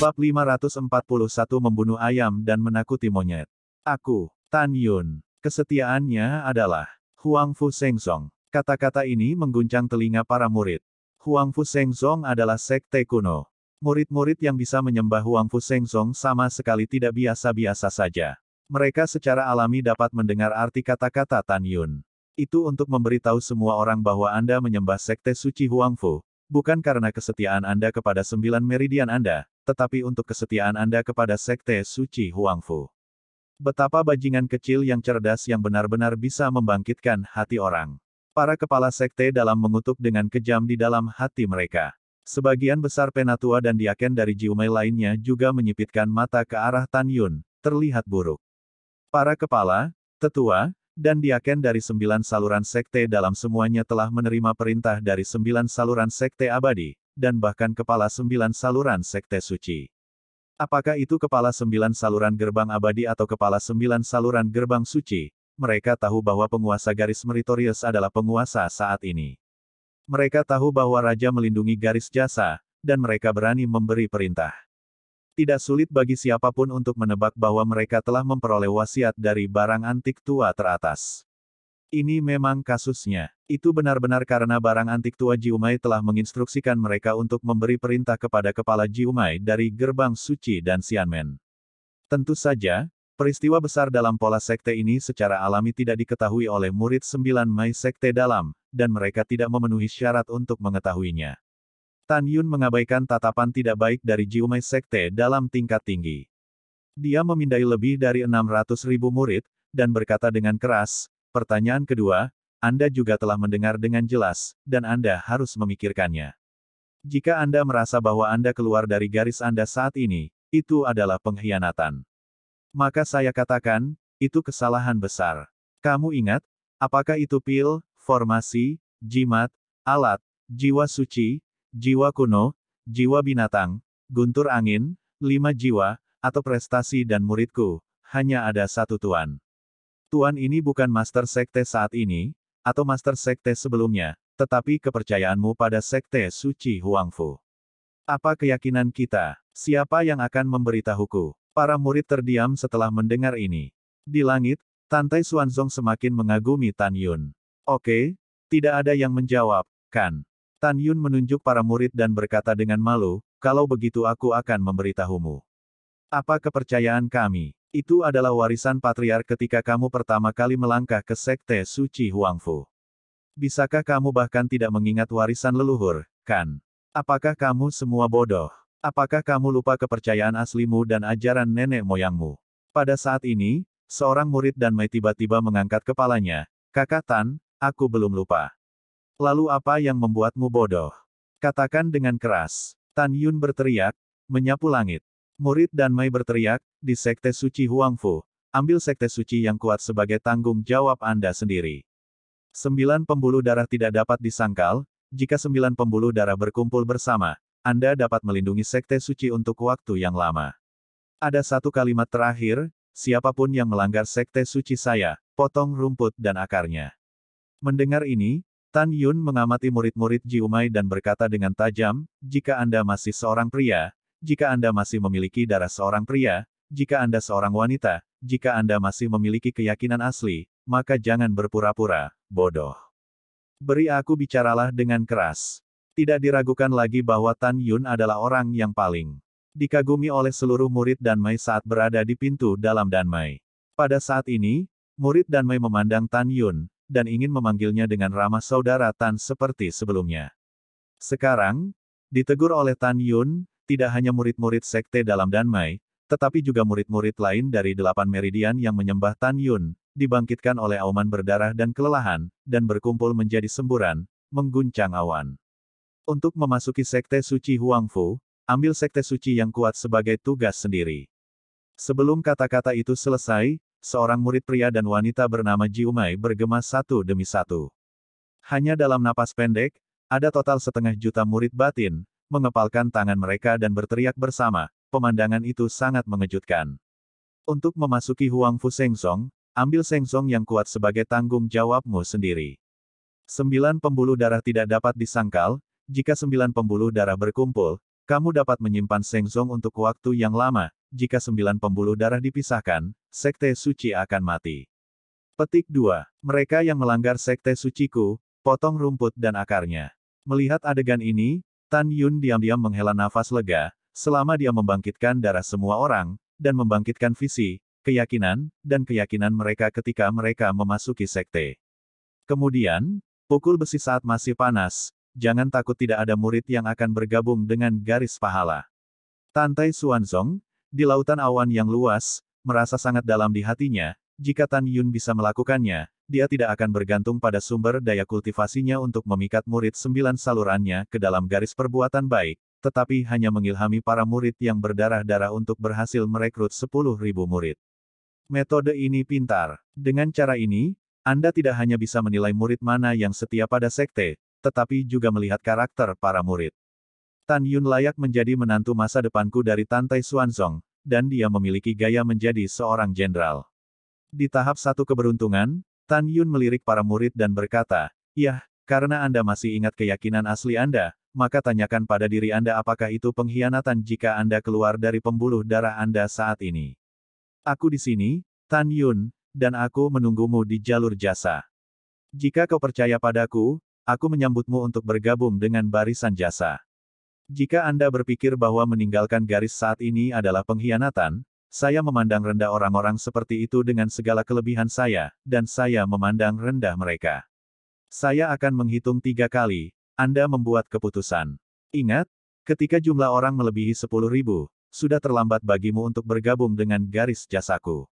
Bab 541 Membunuh Ayam dan Menakuti Monyet. Aku, Tan Yun. Kesetiaannya adalah Huang Fu Song. Kata-kata ini mengguncang telinga para murid. Huang Fu Song adalah sekte kuno. Murid-murid yang bisa menyembah Huang Fu Song sama sekali tidak biasa-biasa saja. Mereka secara alami dapat mendengar arti kata-kata Tan Yun. Itu untuk memberitahu semua orang bahwa Anda menyembah sekte suci Huang Fu, bukan karena kesetiaan Anda kepada sembilan meridian Anda, tetapi untuk kesetiaan Anda kepada Sekte Suci Huangfu. Betapa bajingan kecil yang cerdas yang benar-benar bisa membangkitkan hati orang. Para kepala sekte dalam mengutuk dengan kejam di dalam hati mereka. Sebagian besar penatua dan diaken dari Jiumei lainnya juga menyipitkan mata ke arah Tan Yun, terlihat buruk. Para kepala, tetua, dan diaken dari sembilan saluran sekte dalam semuanya telah menerima perintah dari sembilan saluran sekte abadi, dan bahkan kepala sembilan saluran Sekte Suci. Apakah itu kepala sembilan saluran gerbang abadi atau kepala sembilan saluran gerbang suci? Mereka tahu bahwa penguasa garis meritorius adalah penguasa saat ini. Mereka tahu bahwa raja melindungi garis jasa, dan mereka berani memberi perintah. Tidak sulit bagi siapapun untuk menebak bahwa mereka telah memperoleh wasiat dari barang antik tua teratas. Ini memang kasusnya. Itu benar-benar karena barang antik tua Jiumai telah menginstruksikan mereka untuk memberi perintah kepada kepala Jiumai dari gerbang suci dan Xianmen. Tentu saja, peristiwa besar dalam pola sekte ini secara alami tidak diketahui oleh murid sembilan Mai sekte dalam, dan mereka tidak memenuhi syarat untuk mengetahuinya. Tan Yun mengabaikan tatapan tidak baik dari Jiumai sekte dalam tingkat tinggi. Dia memindai lebih dari 600 ribu murid, dan berkata dengan keras, Pertanyaan kedua, Anda juga telah mendengar dengan jelas, dan Anda harus memikirkannya. Jika Anda merasa bahwa Anda keluar dari garis Anda saat ini, itu adalah pengkhianatan. Maka saya katakan, itu kesalahan besar. Kamu ingat, apakah itu pil, formasi, jimat, alat, jiwa suci, jiwa kuno, jiwa binatang, guntur angin, lima jiwa, atau prestasi dan muridku, hanya ada satu tuan. Tuan ini bukan master sekte saat ini, atau master sekte sebelumnya, tetapi kepercayaanmu pada sekte suci Huangfu. Apa keyakinan kita? Siapa yang akan memberitahuku? Para murid terdiam setelah mendengar ini. Di langit, Tantai Xuanzong semakin mengagumi Tan Yun. Oke, tidak ada yang menjawab, kan? Tan Yun menunjuk para murid dan berkata dengan malu, kalau begitu aku akan memberitahumu. Apa kepercayaan kami? Itu adalah warisan patriar ketika kamu pertama kali melangkah ke sekte suci Huangfu. Bisakah kamu bahkan tidak mengingat warisan leluhur, kan? Apakah kamu semua bodoh? Apakah kamu lupa kepercayaan aslimu dan ajaran nenek moyangmu? Pada saat ini, seorang murid dan Mei tiba-tiba mengangkat kepalanya. Kakak Tan, aku belum lupa. Lalu apa yang membuatmu bodoh? Katakan dengan keras. Tan Yun berteriak, menyapu langit. Murid dan Mei berteriak, di Sekte Suci Huangfu, ambil Sekte Suci yang kuat sebagai tanggung jawab Anda sendiri. Sembilan pembuluh darah tidak dapat disangkal, jika sembilan pembuluh darah berkumpul bersama, Anda dapat melindungi Sekte Suci untuk waktu yang lama. Ada satu kalimat terakhir, siapapun yang melanggar Sekte Suci saya, potong rumput dan akarnya. Mendengar ini, Tan Yun mengamati murid-murid Ji Umai dan berkata dengan tajam, jika Anda masih seorang pria, jika Anda masih memiliki darah seorang pria, jika Anda seorang wanita, jika Anda masih memiliki keyakinan asli, maka jangan berpura-pura, bodoh. Beri aku bicaralah dengan keras. Tidak diragukan lagi bahwa Tan Yun adalah orang yang paling dikagumi oleh seluruh murid dan Danmai saat berada di pintu dalam dan Danmai. Pada saat ini, murid dan Danmai memandang Tan Yun, dan ingin memanggilnya dengan ramah saudara Tan seperti sebelumnya. Sekarang, ditegur oleh Tan Yun, tidak hanya murid-murid sekte dalam dan Danmai, tetapi juga murid-murid lain dari delapan meridian yang menyembah Tan Yun, dibangkitkan oleh auman berdarah dan kelelahan, dan berkumpul menjadi semburan, mengguncang awan. Untuk memasuki Sekte Suci Huangfu, ambil Sekte Suci yang kuat sebagai tugas sendiri. Sebelum kata-kata itu selesai, seorang murid pria dan wanita bernama Ji Umai bergema satu demi satu. Hanya dalam napas pendek, ada total setengah juta murid batin, mengepalkan tangan mereka dan berteriak bersama, pemandangan itu sangat mengejutkan. Untuk memasuki Huang Fu ambil Sengsong yang kuat sebagai tanggung jawabmu sendiri. Sembilan pembuluh darah tidak dapat disangkal, jika sembilan pembuluh darah berkumpul, kamu dapat menyimpan Sengsong untuk waktu yang lama, jika sembilan pembuluh darah dipisahkan, Sekte Suci akan mati. Petik 2. Mereka yang melanggar Sekte Suciku, potong rumput dan akarnya. Melihat adegan ini, Tan Yun diam-diam menghela nafas lega, selama dia membangkitkan darah semua orang, dan membangkitkan visi, keyakinan, dan keyakinan mereka ketika mereka memasuki sekte. Kemudian, pukul besi saat masih panas, jangan takut tidak ada murid yang akan bergabung dengan garis pahala. Tantai Suanzong, di lautan awan yang luas, merasa sangat dalam di hatinya, jika Tan Yun bisa melakukannya, dia tidak akan bergantung pada sumber daya kultivasinya untuk memikat murid sembilan salurannya ke dalam garis perbuatan baik, tetapi hanya mengilhami para murid yang berdarah-darah untuk berhasil merekrut 10.000 murid. Metode ini pintar. Dengan cara ini, Anda tidak hanya bisa menilai murid mana yang setia pada sekte, tetapi juga melihat karakter para murid. Tan Yun layak menjadi menantu masa depanku dari Tantai Xuanzong, dan dia memiliki gaya menjadi seorang jenderal. Di tahap satu keberuntungan, Tan Yun melirik para murid dan berkata, Yah, karena Anda masih ingat keyakinan asli Anda, maka tanyakan pada diri Anda apakah itu pengkhianatan jika Anda keluar dari pembuluh darah Anda saat ini. Aku di sini, Tan Yun, dan aku menunggumu di jalur jasa. Jika kau percaya padaku, aku menyambutmu untuk bergabung dengan barisan jasa. Jika Anda berpikir bahwa meninggalkan garis saat ini adalah pengkhianatan, saya memandang rendah orang-orang seperti itu dengan segala kelebihan saya, dan saya memandang rendah mereka. Saya akan menghitung tiga kali, Anda membuat keputusan. Ingat, ketika jumlah orang melebihi 10 ribu, sudah terlambat bagimu untuk bergabung dengan garis jasaku.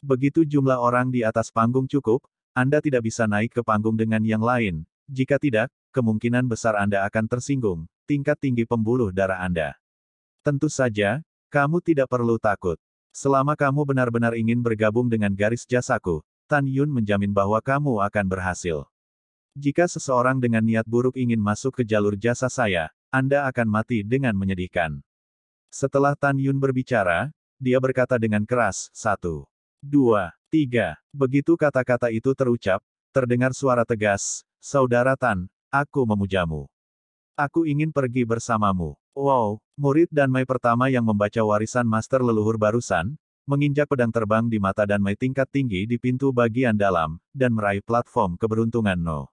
Begitu jumlah orang di atas panggung cukup, Anda tidak bisa naik ke panggung dengan yang lain, jika tidak, kemungkinan besar Anda akan tersinggung, tingkat tinggi pembuluh darah Anda. Tentu saja, kamu tidak perlu takut. Selama kamu benar-benar ingin bergabung dengan garis jasaku, Tan Yun menjamin bahwa kamu akan berhasil. Jika seseorang dengan niat buruk ingin masuk ke jalur jasa saya, Anda akan mati dengan menyedihkan. Setelah Tan Yun berbicara, dia berkata dengan keras, satu, dua, tiga. Begitu kata-kata itu terucap, terdengar suara tegas, Saudara Tan, aku memujamu. Aku ingin pergi bersamamu. Wow, murid dan Mai pertama yang membaca warisan master leluhur barusan, menginjak pedang terbang di mata dan Mai tingkat tinggi di pintu bagian dalam, dan meraih platform keberuntungan No.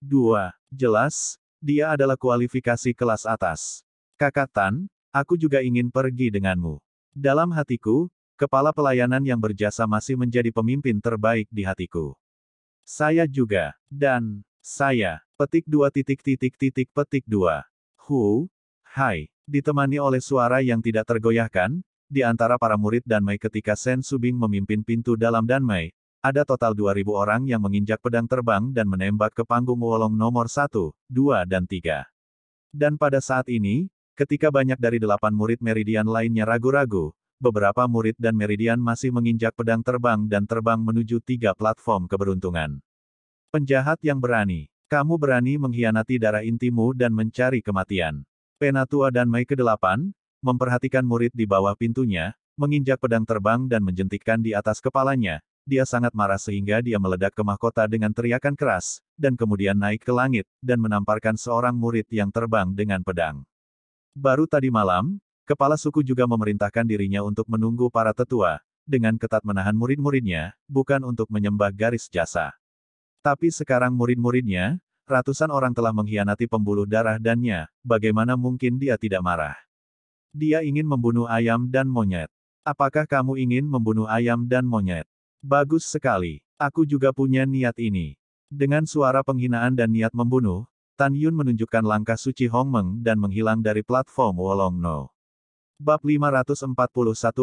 2. Jelas, dia adalah kualifikasi kelas atas. Kakak Tan, aku juga ingin pergi denganmu. Dalam hatiku, kepala pelayanan yang berjasa masih menjadi pemimpin terbaik di hatiku. Saya juga, dan, saya, petik dua titik titik titik petik dua. Hu, hai, ditemani oleh suara yang tidak tergoyahkan, di antara para murid dan Mei ketika Sen Subing memimpin pintu dalam dan Mei, ada total 2.000 orang yang menginjak pedang terbang dan menembak ke panggung Wolong nomor 1, 2 dan 3. Dan pada saat ini, ketika banyak dari delapan murid Meridian lainnya ragu-ragu, beberapa murid dan Meridian masih menginjak pedang terbang dan terbang menuju tiga platform keberuntungan. Penjahat yang berani. Kamu berani mengkhianati darah intimu dan mencari kematian. Penatua dan Mei ke-8, memperhatikan murid di bawah pintunya, menginjak pedang terbang dan menjentikkan di atas kepalanya, dia sangat marah sehingga dia meledak ke mahkota dengan teriakan keras, dan kemudian naik ke langit, dan menamparkan seorang murid yang terbang dengan pedang. Baru tadi malam, kepala suku juga memerintahkan dirinya untuk menunggu para tetua, dengan ketat menahan murid-muridnya, bukan untuk menyembah garis jasa. Tapi sekarang murid-muridnya, ratusan orang telah mengkhianati pembuluh darah dannya, bagaimana mungkin dia tidak marah? Dia ingin membunuh ayam dan monyet. Apakah kamu ingin membunuh ayam dan monyet? Bagus sekali. Aku juga punya niat ini. Dengan suara penghinaan dan niat membunuh, Tan Yun menunjukkan langkah suci Hong Meng dan menghilang dari platform Wolong No. Bab 541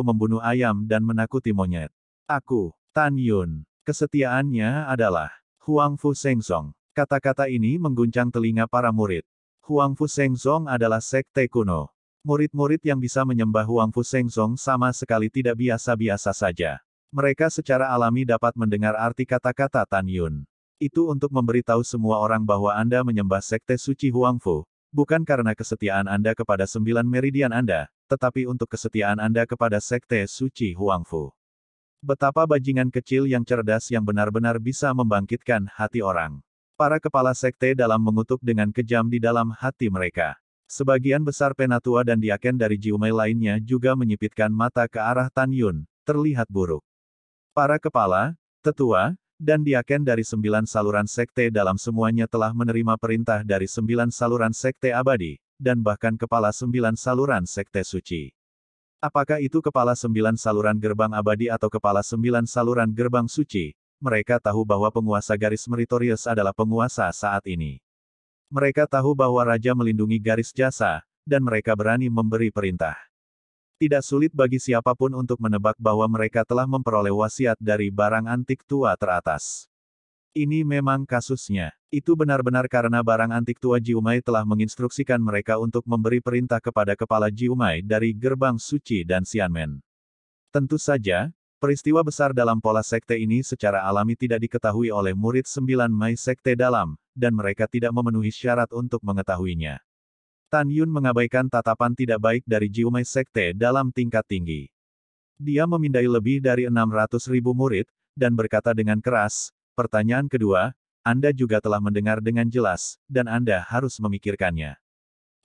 Membunuh Ayam dan Menakuti Monyet. Aku, Tan Yun. Kesetiaannya adalah Huang Fu Song. Kata-kata ini mengguncang telinga para murid. Huang Fu Song adalah sekte kuno. Murid-murid yang bisa menyembah Huang Fu Song sama sekali tidak biasa-biasa saja. Mereka secara alami dapat mendengar arti kata-kata Tan Yun. Itu untuk memberitahu semua orang bahwa Anda menyembah Sekte Suci Huangfu, bukan karena kesetiaan Anda kepada sembilan meridian Anda, tetapi untuk kesetiaan Anda kepada Sekte Suci Huangfu. Betapa bajingan kecil yang cerdas yang benar-benar bisa membangkitkan hati orang. Para kepala sekte dalam mengutuk dengan kejam di dalam hati mereka. Sebagian besar penatua dan diaken dari Jiumei lainnya juga menyipitkan mata ke arah Tan Yun, terlihat buruk. Para kepala, tetua, dan diaken dari sembilan saluran sekte dalam semuanya telah menerima perintah dari sembilan saluran sekte abadi, dan bahkan kepala sembilan saluran sekte suci. Apakah itu kepala sembilan saluran gerbang abadi atau kepala sembilan saluran gerbang suci? Mereka tahu bahwa penguasa garis meritorius adalah penguasa saat ini. Mereka tahu bahwa raja melindungi garis jasa, dan mereka berani memberi perintah. Tidak sulit bagi siapapun untuk menebak bahwa mereka telah memperoleh wasiat dari barang antik tua teratas. Ini memang kasusnya. Itu benar-benar karena barang antik tua Jiumai telah menginstruksikan mereka untuk memberi perintah kepada kepala Jiumai dari gerbang suci dan Xianmen. Tentu saja, peristiwa besar dalam pola sekte ini secara alami tidak diketahui oleh murid sembilan Mai sekte dalam, dan mereka tidak memenuhi syarat untuk mengetahuinya. Tan Yun mengabaikan tatapan tidak baik dari Jiumei Sekte dalam tingkat tinggi. Dia memindai lebih dari 600 ribu murid, dan berkata dengan keras, pertanyaan kedua, Anda juga telah mendengar dengan jelas, dan Anda harus memikirkannya.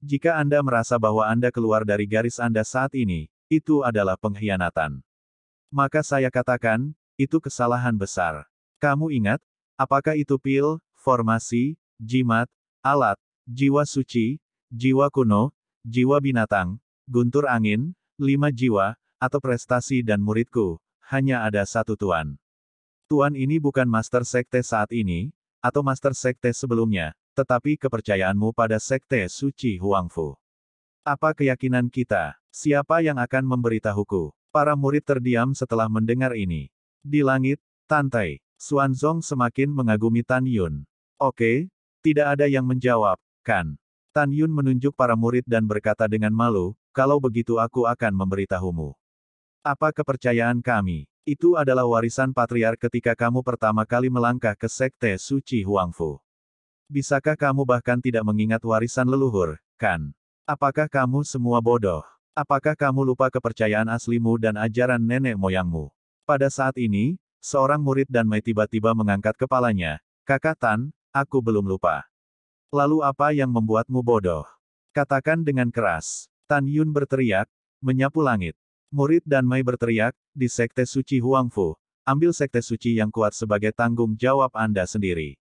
Jika Anda merasa bahwa Anda keluar dari garis Anda saat ini, itu adalah pengkhianatan. Maka saya katakan, itu kesalahan besar. Kamu ingat, apakah itu pil, formasi, jimat, alat, jiwa suci, jiwa kuno, jiwa binatang, guntur angin, lima jiwa, atau prestasi dan muridku, hanya ada satu Tuan. Tuan ini bukan Master Sekte saat ini, atau Master Sekte sebelumnya, tetapi kepercayaanmu pada Sekte Suci Huangfu. Apa keyakinan kita? Siapa yang akan memberitahuku? Para murid terdiam setelah mendengar ini. Di langit, Tantai, Xuanzong semakin mengagumi Tan Yun. Oke, tidak ada yang menjawab, kan? Tan Yun menunjuk para murid dan berkata dengan malu, kalau begitu aku akan memberitahumu. Apa kepercayaan kami? Itu adalah warisan patriar ketika kamu pertama kali melangkah ke Sekte Suci Huangfu. Bisakah kamu bahkan tidak mengingat warisan leluhur, kan? Apakah kamu semua bodoh? Apakah kamu lupa kepercayaan aslimu dan ajaran nenek moyangmu? Pada saat ini, seorang murid dan Mei tiba-tiba mengangkat kepalanya. Kakak Tan, aku belum lupa. Lalu apa yang membuatmu bodoh? Katakan dengan keras. Tan Yun berteriak, menyapu langit. Murid dan Mai berteriak, di Sekte Suci Huangfu, ambil Sekte Suci yang kuat sebagai tanggung jawab Anda sendiri.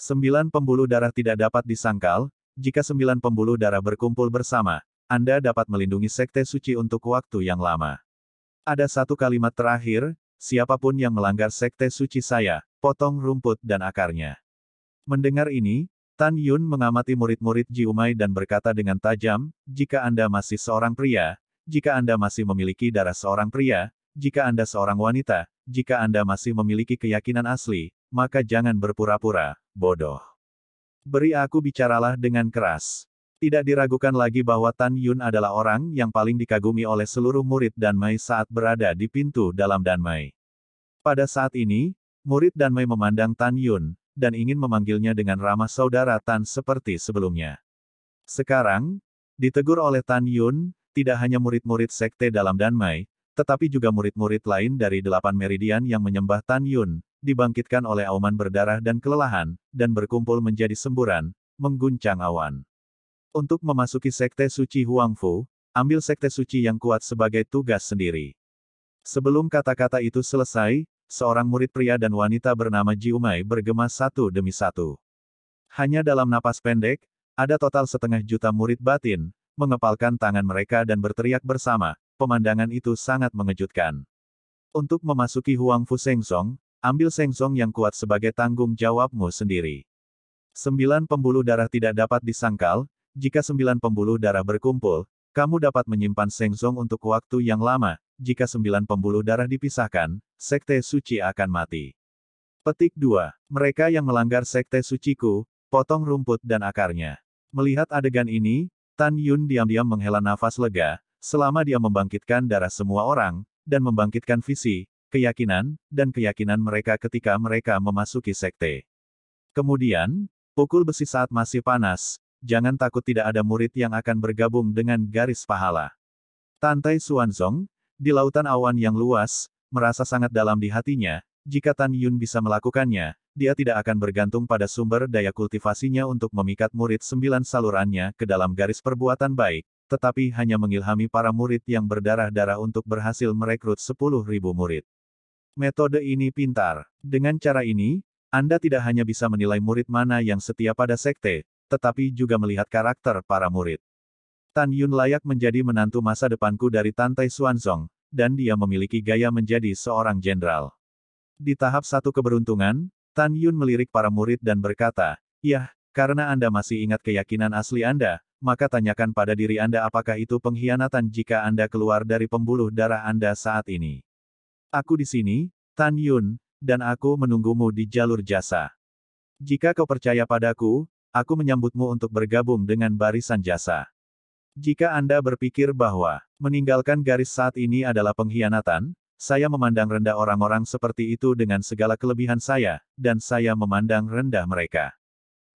Sembilan pembuluh darah tidak dapat disangkal, jika sembilan pembuluh darah berkumpul bersama, Anda dapat melindungi Sekte Suci untuk waktu yang lama. Ada satu kalimat terakhir, siapapun yang melanggar Sekte Suci saya, potong rumput dan akarnya. Mendengar ini, Tan Yun mengamati murid-murid Ji Umai dan berkata dengan tajam, jika Anda masih seorang pria, jika Anda masih memiliki darah seorang pria, jika Anda seorang wanita, jika Anda masih memiliki keyakinan asli, maka jangan berpura-pura, bodoh. Beri aku bicaralah dengan keras. Tidak diragukan lagi bahwa Tan Yun adalah orang yang paling dikagumi oleh seluruh murid dan Mei saat berada di pintu dalam dan Mei. Pada saat ini, murid dan Mei memandang Tan Yun, dan ingin memanggilnya dengan ramah saudara Tan seperti sebelumnya. Sekarang, ditegur oleh Tan Yun, tidak hanya murid-murid sekte dalam Danmai, tetapi juga murid-murid lain dari delapan meridian yang menyembah Tan Yun, dibangkitkan oleh auman berdarah dan kelelahan, dan berkumpul menjadi semburan, mengguncang awan. Untuk memasuki sekte suci Huangfu, ambil sekte suci yang kuat sebagai tugas sendiri. Sebelum kata-kata itu selesai, seorang murid pria dan wanita bernama Ji Jiumai bergema satu demi satu. Hanya dalam napas pendek, ada total setengah juta murid batin, mengepalkan tangan mereka dan berteriak bersama, pemandangan itu sangat mengejutkan. Untuk memasuki Huang Fu Sengsong, ambil Sengsong yang kuat sebagai tanggung jawabmu sendiri. Sembilan pembuluh darah tidak dapat disangkal, jika sembilan pembuluh darah berkumpul, kamu dapat menyimpan Sengsong untuk waktu yang lama, jika sembilan pembuluh darah dipisahkan, Sekte Suci akan mati. Petik 2. Mereka yang melanggar Sekte Suciku, potong rumput dan akarnya. Melihat adegan ini, Tan Yun diam-diam menghela nafas lega, selama dia membangkitkan darah semua orang, dan membangkitkan visi, keyakinan, dan keyakinan mereka ketika mereka memasuki Sekte. Kemudian, pukul besi saat masih panas, jangan takut tidak ada murid yang akan bergabung dengan garis pahala. Tantai Suanzong, di lautan awan yang luas, merasa sangat dalam di hatinya, jika Tan Yun bisa melakukannya, dia tidak akan bergantung pada sumber daya kultivasinya untuk memikat murid sembilan salurannya ke dalam garis perbuatan baik, tetapi hanya mengilhami para murid yang berdarah-darah untuk berhasil merekrut sepuluh ribu murid. Metode ini pintar. Dengan cara ini, Anda tidak hanya bisa menilai murid mana yang setia pada sekte, tetapi juga melihat karakter para murid. Tan Yun layak menjadi menantu masa depanku dari Tantai Xuanzong, dan dia memiliki gaya menjadi seorang jenderal. Di tahap satu keberuntungan, Tan Yun melirik para murid dan berkata, Yah, karena Anda masih ingat keyakinan asli Anda, maka tanyakan pada diri Anda apakah itu pengkhianatan jika Anda keluar dari pembuluh darah Anda saat ini. Aku di sini, Tan Yun, dan aku menunggumu di jalur jasa. Jika kau percaya padaku, aku menyambutmu untuk bergabung dengan barisan jasa. Jika Anda berpikir bahwa meninggalkan garis saat ini adalah pengkhianatan, saya memandang rendah orang-orang seperti itu dengan segala kelebihan saya, dan saya memandang rendah mereka.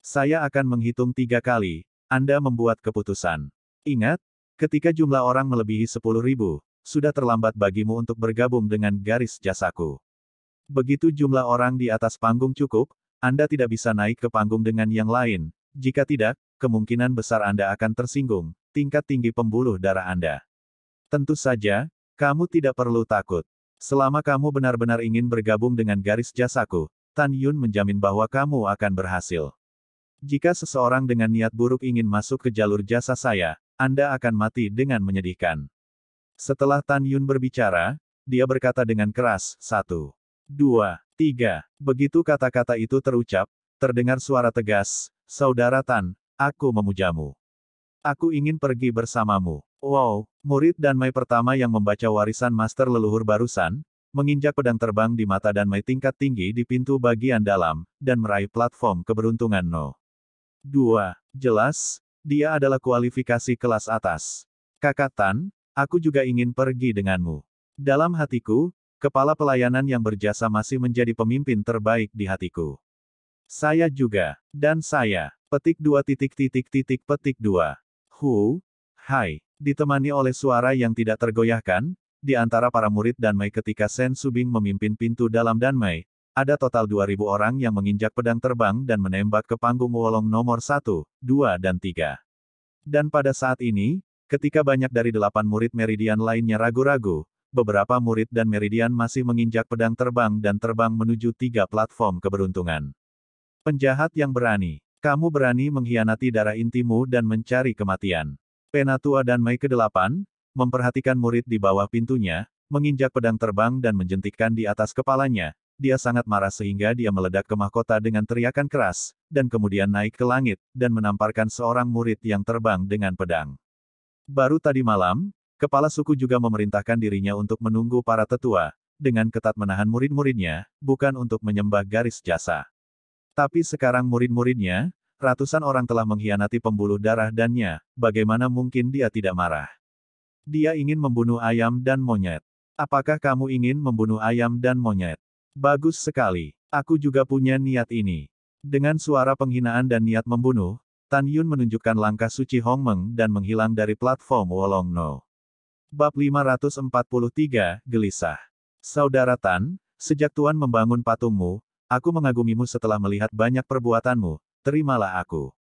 Saya akan menghitung tiga kali, Anda membuat keputusan. Ingat, ketika jumlah orang melebihi 10 ribu, sudah terlambat bagimu untuk bergabung dengan garis jasaku. Begitu jumlah orang di atas panggung cukup, Anda tidak bisa naik ke panggung dengan yang lain, jika tidak, kemungkinan besar Anda akan tersinggung, tingkat tinggi pembuluh darah Anda. Tentu saja, kamu tidak perlu takut. Selama kamu benar-benar ingin bergabung dengan garis jasaku, Tan Yun menjamin bahwa kamu akan berhasil. Jika seseorang dengan niat buruk ingin masuk ke jalur jasa saya, Anda akan mati dengan menyedihkan. Setelah Tan Yun berbicara, dia berkata dengan keras, satu, dua, tiga. Begitu kata-kata itu terucap, terdengar suara tegas, Saudara Tan, aku memujamu. Aku ingin pergi bersamamu. Wow, murid dan Mai pertama yang membaca warisan master leluhur barusan, menginjak pedang terbang di mata dan Mai tingkat tinggi di pintu bagian dalam, dan meraih platform keberuntungan No. 2. Jelas, dia adalah kualifikasi kelas atas. Kakak Tan, aku juga ingin pergi denganmu. Dalam hatiku, kepala pelayanan yang berjasa masih menjadi pemimpin terbaik di hatiku. Saya juga, dan saya, petik dua titik titik titik petik dua. Hu, hai, ditemani oleh suara yang tidak tergoyahkan, di antara para murid dan Danmei ketika Sen Subing memimpin pintu dalam dan Danmei, ada total 2.000 orang yang menginjak pedang terbang dan menembak ke panggung Wolong nomor 1, 2 dan 3. Dan pada saat ini, ketika banyak dari delapan murid Meridian lainnya ragu-ragu, beberapa murid dan Meridian masih menginjak pedang terbang dan terbang menuju tiga platform keberuntungan. Penjahat yang berani. Kamu berani mengkhianati darah intimu dan mencari kematian. Penatua dan Mei ke-8, memperhatikan murid di bawah pintunya, menginjak pedang terbang dan menjentikkan di atas kepalanya. Dia sangat marah sehingga dia meledak ke mahkota dengan teriakan keras, dan kemudian naik ke langit, dan menamparkan seorang murid yang terbang dengan pedang. Baru tadi malam, kepala suku juga memerintahkan dirinya untuk menunggu para tetua, dengan ketat menahan murid-muridnya, bukan untuk menyembah garis jasa. Tapi sekarang murid-muridnya, ratusan orang telah mengkhianati pembuluh darah dannya, bagaimana mungkin dia tidak marah? Dia ingin membunuh ayam dan monyet. Apakah kamu ingin membunuh ayam dan monyet? Bagus sekali. Aku juga punya niat ini. Dengan suara penghinaan dan niat membunuh, Tan Yun menunjukkan langkah suci Hong Meng dan menghilang dari platform Wolong No. Bab 543, Gelisah. Saudara Tan, sejak Tuan membangun patungmu, Aku mengagumimu setelah melihat banyak perbuatanmu, terimalah aku.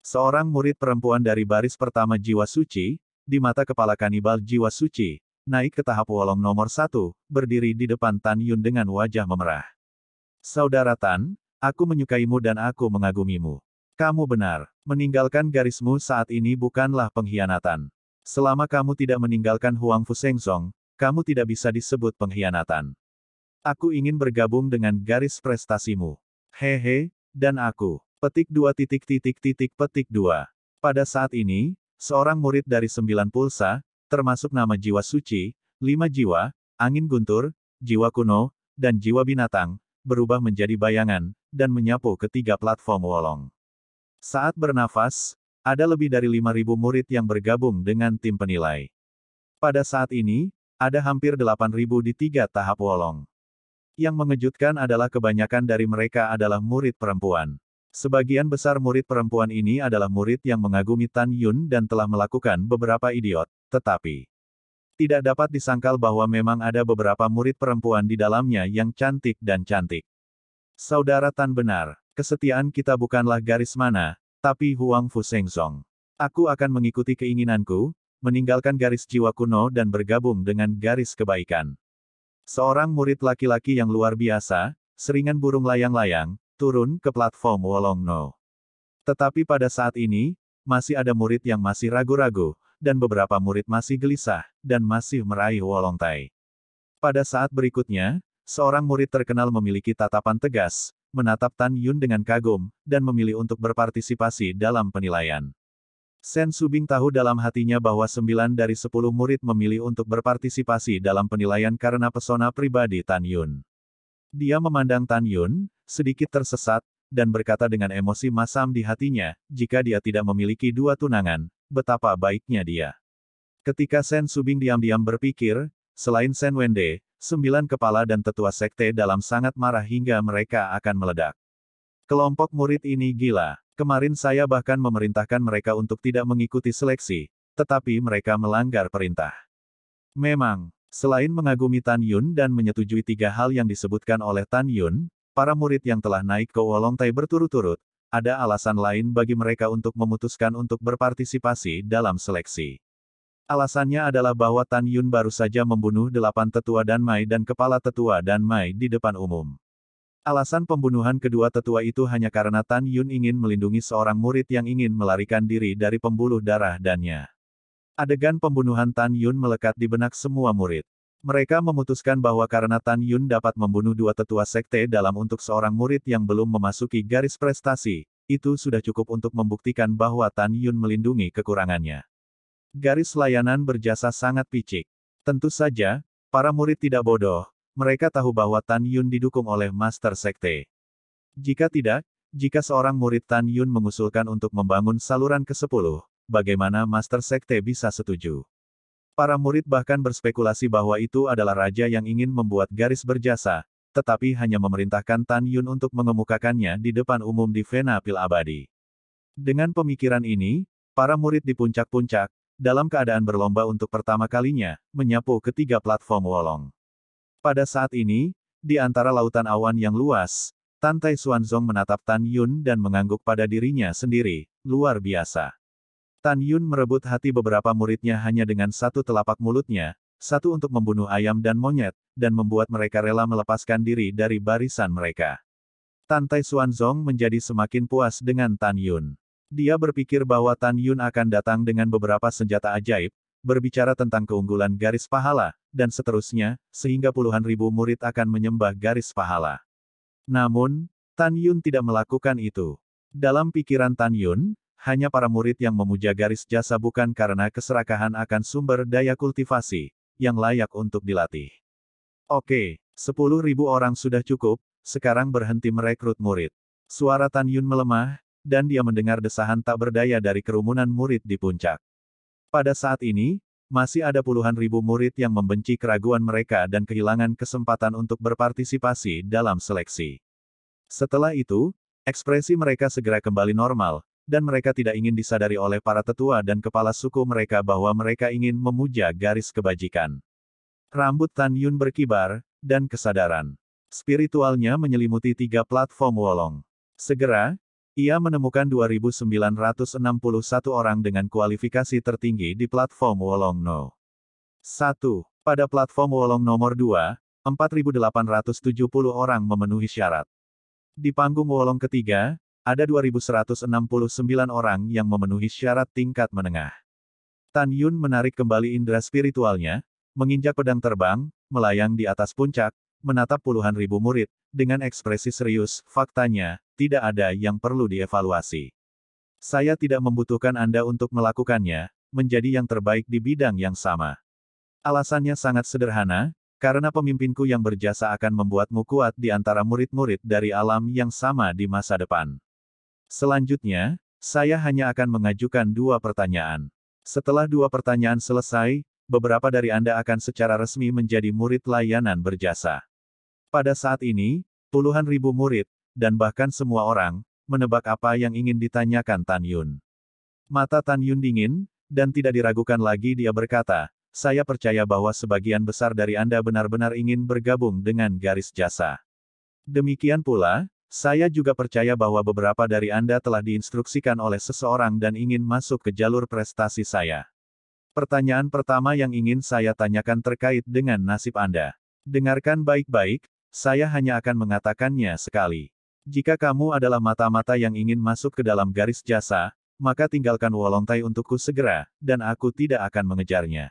Seorang murid perempuan dari baris pertama jiwa suci, di mata kepala kanibal jiwa suci, naik ke tahap wolong nomor satu, berdiri di depan Tan Yun dengan wajah memerah. Saudara Tan, aku menyukaimu dan aku mengagumimu. Kamu benar, meninggalkan garismu saat ini bukanlah pengkhianatan. Selama kamu tidak meninggalkan Huang Fu Seng Song, kamu tidak bisa disebut pengkhianatan. Aku ingin bergabung dengan garis prestasimu. Hehe, dan aku. Petik dua titik titik titik petik dua. Pada saat ini, seorang murid dari sembilan pulsa, termasuk nama jiwa suci, lima jiwa, angin guntur, jiwa kuno, dan jiwa binatang, berubah menjadi bayangan, dan menyapu ketiga platform wolong. Saat bernafas, ada lebih dari lima ribu murid yang bergabung dengan tim penilai. Pada saat ini, ada hampir delapan ribu di tiga tahap wolong. Yang mengejutkan adalah kebanyakan dari mereka adalah murid perempuan. Sebagian besar murid perempuan ini adalah murid yang mengagumi Tan Yun dan telah melakukan beberapa idiot, tetapi tidak dapat disangkal bahwa memang ada beberapa murid perempuan di dalamnya yang cantik dan cantik. Saudara Tan benar, kesetiaan kita bukanlah garis mana, tapi Huang Fu Seng Song. Aku akan mengikuti keinginanku, meninggalkan garis jiwa kuno dan bergabung dengan garis kebaikan. Seorang murid laki-laki yang luar biasa, seringan burung layang-layang, turun ke platform Wolongno. Tetapi pada saat ini, masih ada murid yang masih ragu-ragu, dan beberapa murid masih gelisah, dan masih meraih Wolongtai. Pada saat berikutnya, seorang murid terkenal memiliki tatapan tegas, menatap Tan Yun dengan kagum, dan memilih untuk berpartisipasi dalam penilaian. Sen Subing tahu dalam hatinya bahwa sembilan dari sepuluh murid memilih untuk berpartisipasi dalam penilaian karena pesona pribadi Tan Yun. Dia memandang Tan Yun, sedikit tersesat, dan berkata dengan emosi masam di hatinya, jika dia tidak memiliki dua tunangan, betapa baiknya dia. Ketika Sen Subing diam-diam berpikir, selain Sen Wende, sembilan kepala dan tetua sekte dalam sangat marah hingga mereka akan meledak. Kelompok murid ini gila. Kemarin saya bahkan memerintahkan mereka untuk tidak mengikuti seleksi, tetapi mereka melanggar perintah. Memang, selain mengagumi Tan Yun dan menyetujui tiga hal yang disebutkan oleh Tan Yun, para murid yang telah naik ke Wolongtai berturut-turut, ada alasan lain bagi mereka untuk memutuskan untuk berpartisipasi dalam seleksi. Alasannya adalah bahwa Tan Yun baru saja membunuh delapan tetua dan Mai dan kepala tetua dan Mai di depan umum. Alasan pembunuhan kedua tetua itu hanya karena Tan Yun ingin melindungi seorang murid yang ingin melarikan diri dari pembuluh darah dannya. Adegan pembunuhan Tan Yun melekat di benak semua murid. Mereka memutuskan bahwa karena Tan Yun dapat membunuh dua tetua sekte dalam untuk seorang murid yang belum memasuki garis prestasi, itu sudah cukup untuk membuktikan bahwa Tan Yun melindungi kekurangannya. Garis layanan berjasa sangat picik. Tentu saja, para murid tidak bodoh, mereka tahu bahwa Tan Yun didukung oleh Master Sekte. Jika tidak, jika seorang murid Tan Yun mengusulkan untuk membangun saluran ke-10, bagaimana Master Sekte bisa setuju? Para murid bahkan berspekulasi bahwa itu adalah raja yang ingin membuat garis berjasa, tetapi hanya memerintahkan Tan Yun untuk mengemukakannya di depan umum di Vena Pil Abadi. Dengan pemikiran ini, para murid di puncak-puncak, dalam keadaan berlomba untuk pertama kalinya, menyapu ketiga platform Wolong. Pada saat ini, di antara lautan awan yang luas, Tan Tai Xuanzong menatap Tan Yun dan mengangguk pada dirinya sendiri, luar biasa. Tan Yun merebut hati beberapa muridnya hanya dengan satu telapak mulutnya, satu untuk membunuh ayam dan monyet, dan membuat mereka rela melepaskan diri dari barisan mereka. Tan Tai Xuanzong menjadi semakin puas dengan Tan Yun. Dia berpikir bahwa Tan Yun akan datang dengan beberapa senjata ajaib, berbicara tentang keunggulan garis pahala, dan seterusnya, sehingga puluhan ribu murid akan menyembah garis pahala. Namun, Tan Yun tidak melakukan itu. Dalam pikiran Tan Yun, hanya para murid yang memuja garis jasa bukan karena keserakahan akan sumber daya kultivasi, yang layak untuk dilatih. Oke, sepuluh ribu orang sudah cukup, sekarang berhenti merekrut murid. Suara Tan Yun melemah, dan dia mendengar desahan tak berdaya dari kerumunan murid di puncak. Pada saat ini, masih ada puluhan ribu murid yang membenci keraguan mereka dan kehilangan kesempatan untuk berpartisipasi dalam seleksi. Setelah itu, ekspresi mereka segera kembali normal, dan mereka tidak ingin disadari oleh para tetua dan kepala suku mereka bahwa mereka ingin memuja garis kebajikan. Rambut Tan Yun berkibar, dan kesadaran spiritualnya menyelimuti tiga platform Wolong. Segera, ia menemukan 2.961 orang dengan kualifikasi tertinggi di platform Wolongno. 1. Pada platform Wolong nomor 2, 4.870 orang memenuhi syarat. Di panggung Wolong ketiga, ada 2.169 orang yang memenuhi syarat tingkat menengah. Tan Yun menarik kembali indera spiritualnya, menginjak pedang terbang, melayang di atas puncak, menatap puluhan ribu murid, dengan ekspresi serius, faktanya, tidak ada yang perlu dievaluasi. Saya tidak membutuhkan Anda untuk melakukannya, menjadi yang terbaik di bidang yang sama. Alasannya sangat sederhana, karena pemimpinku yang berjasa akan membuatmu kuat di antara murid-murid dari alam yang sama di masa depan. Selanjutnya, saya hanya akan mengajukan dua pertanyaan. Setelah dua pertanyaan selesai, beberapa dari Anda akan secara resmi menjadi murid layanan berjasa. Pada saat ini, puluhan ribu murid, dan bahkan semua orang, menebak apa yang ingin ditanyakan Tan Yun. Mata Tan Yun dingin, dan tidak diragukan lagi dia berkata, saya percaya bahwa sebagian besar dari Anda benar-benar ingin bergabung dengan garis jasa. Demikian pula, saya juga percaya bahwa beberapa dari Anda telah diinstruksikan oleh seseorang dan ingin masuk ke jalur prestasi saya. Pertanyaan pertama yang ingin saya tanyakan terkait dengan nasib Anda. Dengarkan baik-baik, saya hanya akan mengatakannya sekali. Jika kamu adalah mata-mata yang ingin masuk ke dalam garis jasa, maka tinggalkan Wolontai untukku segera, dan aku tidak akan mengejarnya.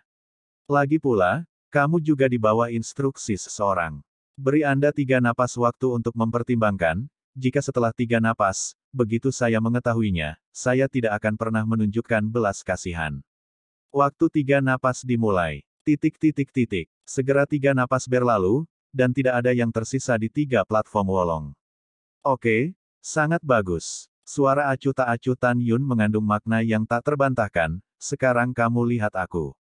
Lagi pula, kamu juga dibawa instruksi seseorang. Beri Anda tiga napas waktu untuk mempertimbangkan, jika setelah tiga napas, begitu saya mengetahuinya, saya tidak akan pernah menunjukkan belas kasihan. Waktu tiga napas dimulai. Titik titik titik. Segera tiga napas berlalu, dan tidak ada yang tersisa di tiga platform Wolong. Oke, sangat bagus. Suara tak acu Tan Yun mengandung makna yang tak terbantahkan, sekarang kamu lihat aku.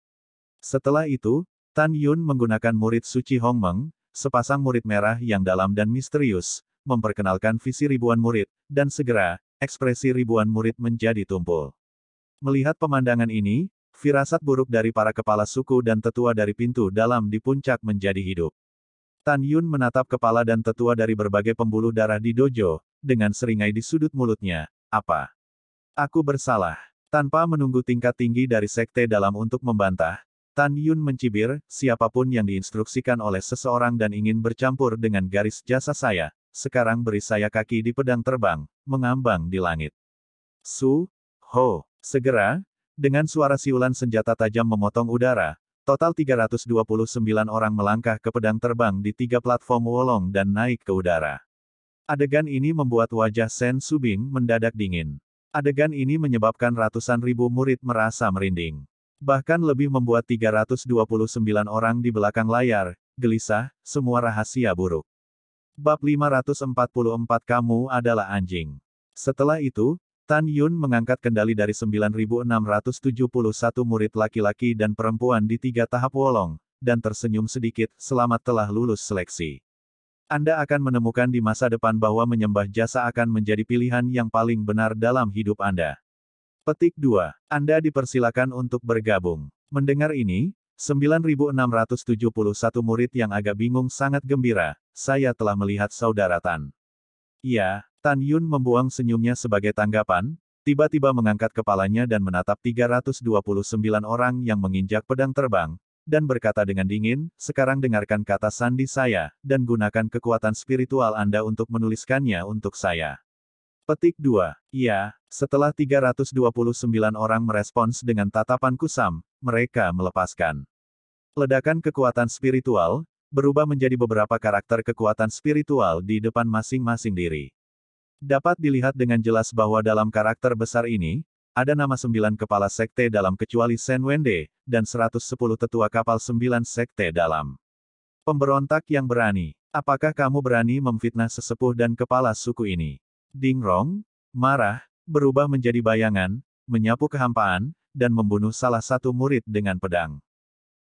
Setelah itu, Tan Yun menggunakan murid suci Hong Meng, sepasang murid merah yang dalam dan misterius, memperkenalkan visi ribuan murid, dan segera, ekspresi ribuan murid menjadi tumpul. Melihat pemandangan ini, firasat buruk dari para kepala suku dan tetua dari pintu dalam di puncak menjadi hidup. Tan Yun menatap kepala dan tetua dari berbagai pembuluh darah di dojo, dengan seringai di sudut mulutnya. Apa? Aku bersalah. Tanpa menunggu tingkat tinggi dari sekte dalam untuk membantah, Tan Yun mencibir, siapapun yang diinstruksikan oleh seseorang dan ingin bercampur dengan garis jasa saya, sekarang beri saya kaki di pedang terbang, mengambang di langit. Su, ho, segera, dengan suara siulan senjata tajam memotong udara, Total 329 orang melangkah ke pedang terbang di tiga platform wolong dan naik ke udara. Adegan ini membuat wajah Sen Subing mendadak dingin. Adegan ini menyebabkan ratusan ribu murid merasa merinding. Bahkan lebih membuat 329 orang di belakang layar, gelisah, semua rahasia buruk. Bab 544 Kamu adalah anjing. Setelah itu, Tan Yun mengangkat kendali dari 9.671 murid laki-laki dan perempuan di tiga tahap wolong, dan tersenyum sedikit, selamat telah lulus seleksi. Anda akan menemukan di masa depan bahwa menyembah jasa akan menjadi pilihan yang paling benar dalam hidup Anda. Petik 2. Anda dipersilakan untuk bergabung. Mendengar ini, 9.671 murid yang agak bingung sangat gembira, saya telah melihat saudara Tan. Ya, Tan Yun membuang senyumnya sebagai tanggapan, tiba-tiba mengangkat kepalanya dan menatap 329 orang yang menginjak pedang terbang, dan berkata dengan dingin, sekarang dengarkan kata sandi saya, dan gunakan kekuatan spiritual Anda untuk menuliskannya untuk saya. Petik 2. Ya, setelah 329 orang merespons dengan tatapan kusam, mereka melepaskan. Ledakan kekuatan spiritual, berubah menjadi beberapa karakter kekuatan spiritual di depan masing-masing diri. Dapat dilihat dengan jelas bahwa dalam karakter besar ini, ada nama sembilan kepala sekte dalam kecuali Sen Wende, dan 110 tetua kapal sembilan sekte dalam. Pemberontak yang berani. Apakah kamu berani memfitnah sesepuh dan kepala suku ini? Ding Rong, marah, berubah menjadi bayangan, menyapu kehampaan, dan membunuh salah satu murid dengan pedang.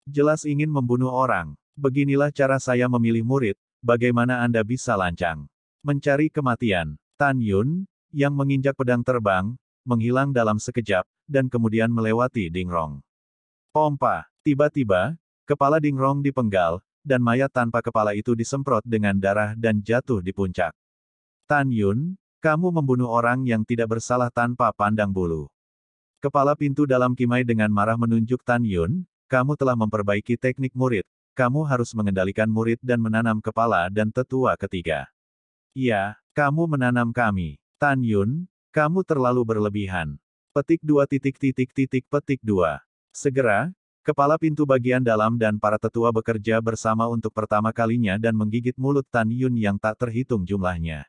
Jelas ingin membunuh orang. Beginilah cara saya memilih murid, bagaimana Anda bisa lancang. Mencari kematian. Tan Yun, yang menginjak pedang terbang, menghilang dalam sekejap, dan kemudian melewati Ding Rong. Pompa, tiba-tiba, kepala Ding Rong dipenggal, dan mayat tanpa kepala itu disemprot dengan darah dan jatuh di puncak. Tan Yun, kamu membunuh orang yang tidak bersalah tanpa pandang bulu. Kepala pintu dalam Kimai dengan marah menunjuk Tan Yun, kamu telah memperbaiki teknik murid, kamu harus mengendalikan murid dan menanam kepala dan tetua ketiga. Iya, kamu menanam kami. Tan Yun, kamu terlalu berlebihan. Petik dua titik titik titik petik dua. Segera, kepala pintu bagian dalam dan para tetua bekerja bersama untuk pertama kalinya dan menggigit mulut Tan Yun yang tak terhitung jumlahnya.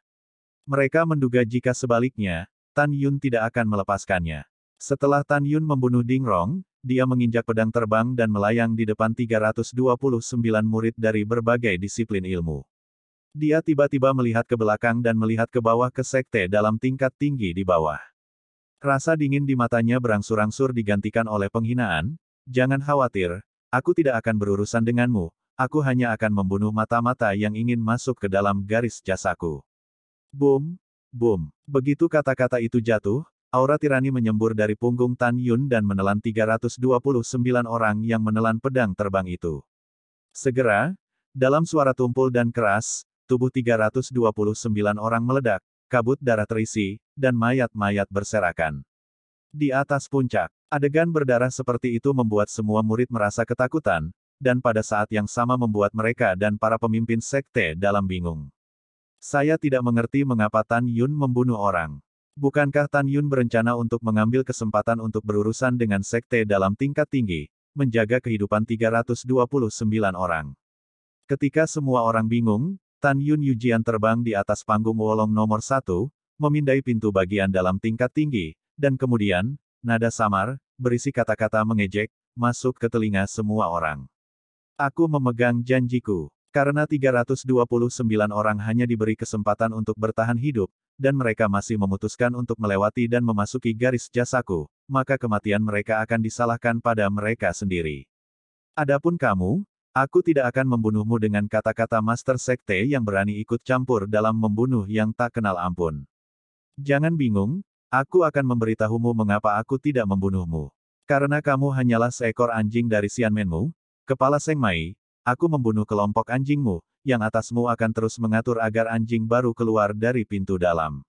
Mereka menduga jika sebaliknya, Tan Yun tidak akan melepaskannya. Setelah Tan Yun membunuh Ding Rong, dia menginjak pedang terbang dan melayang di depan 329 murid dari berbagai disiplin ilmu. Dia tiba-tiba melihat ke belakang dan melihat ke bawah ke sekte dalam tingkat tinggi di bawah. Rasa dingin di matanya berangsur-angsur digantikan oleh penghinaan, jangan khawatir, aku tidak akan berurusan denganmu, aku hanya akan membunuh mata-mata yang ingin masuk ke dalam garis jasaku. Boom, boom. Begitu kata-kata itu jatuh, aura tirani menyembur dari punggung Tan Yun dan menelan 329 orang yang menelan pedang terbang itu. Segera, dalam suara tumpul dan keras, tubuh 329 orang meledak, kabut darah terisi, dan mayat-mayat berserakan. Di atas puncak, adegan berdarah seperti itu membuat semua murid merasa ketakutan, dan pada saat yang sama membuat mereka dan para pemimpin sekte dalam bingung. Saya tidak mengerti mengapa Tan Yun membunuh orang. Bukankah Tan Yun berencana untuk mengambil kesempatan untuk berurusan dengan sekte dalam tingkat tinggi, menjaga kehidupan 329 orang? Ketika semua orang bingung, Tan Yun Yujian terbang di atas panggung Wolong nomor satu, memindai pintu bagian dalam tingkat tinggi, dan kemudian, nada samar, berisi kata-kata mengejek, masuk ke telinga semua orang. Aku memegang janjiku, karena 329 orang hanya diberi kesempatan untuk bertahan hidup, dan mereka masih memutuskan untuk melewati dan memasuki garis jasaku, maka kematian mereka akan disalahkan pada mereka sendiri. Adapun kamu, Aku tidak akan membunuhmu dengan kata-kata Master Sekte yang berani ikut campur dalam membunuh yang tak kenal ampun. Jangan bingung, aku akan memberitahumu mengapa aku tidak membunuhmu. Karena kamu hanyalah seekor anjing dari Sianmenmu, kepala Sengmai, aku membunuh kelompok anjingmu, yang atasmu akan terus mengatur agar anjing baru keluar dari pintu dalam.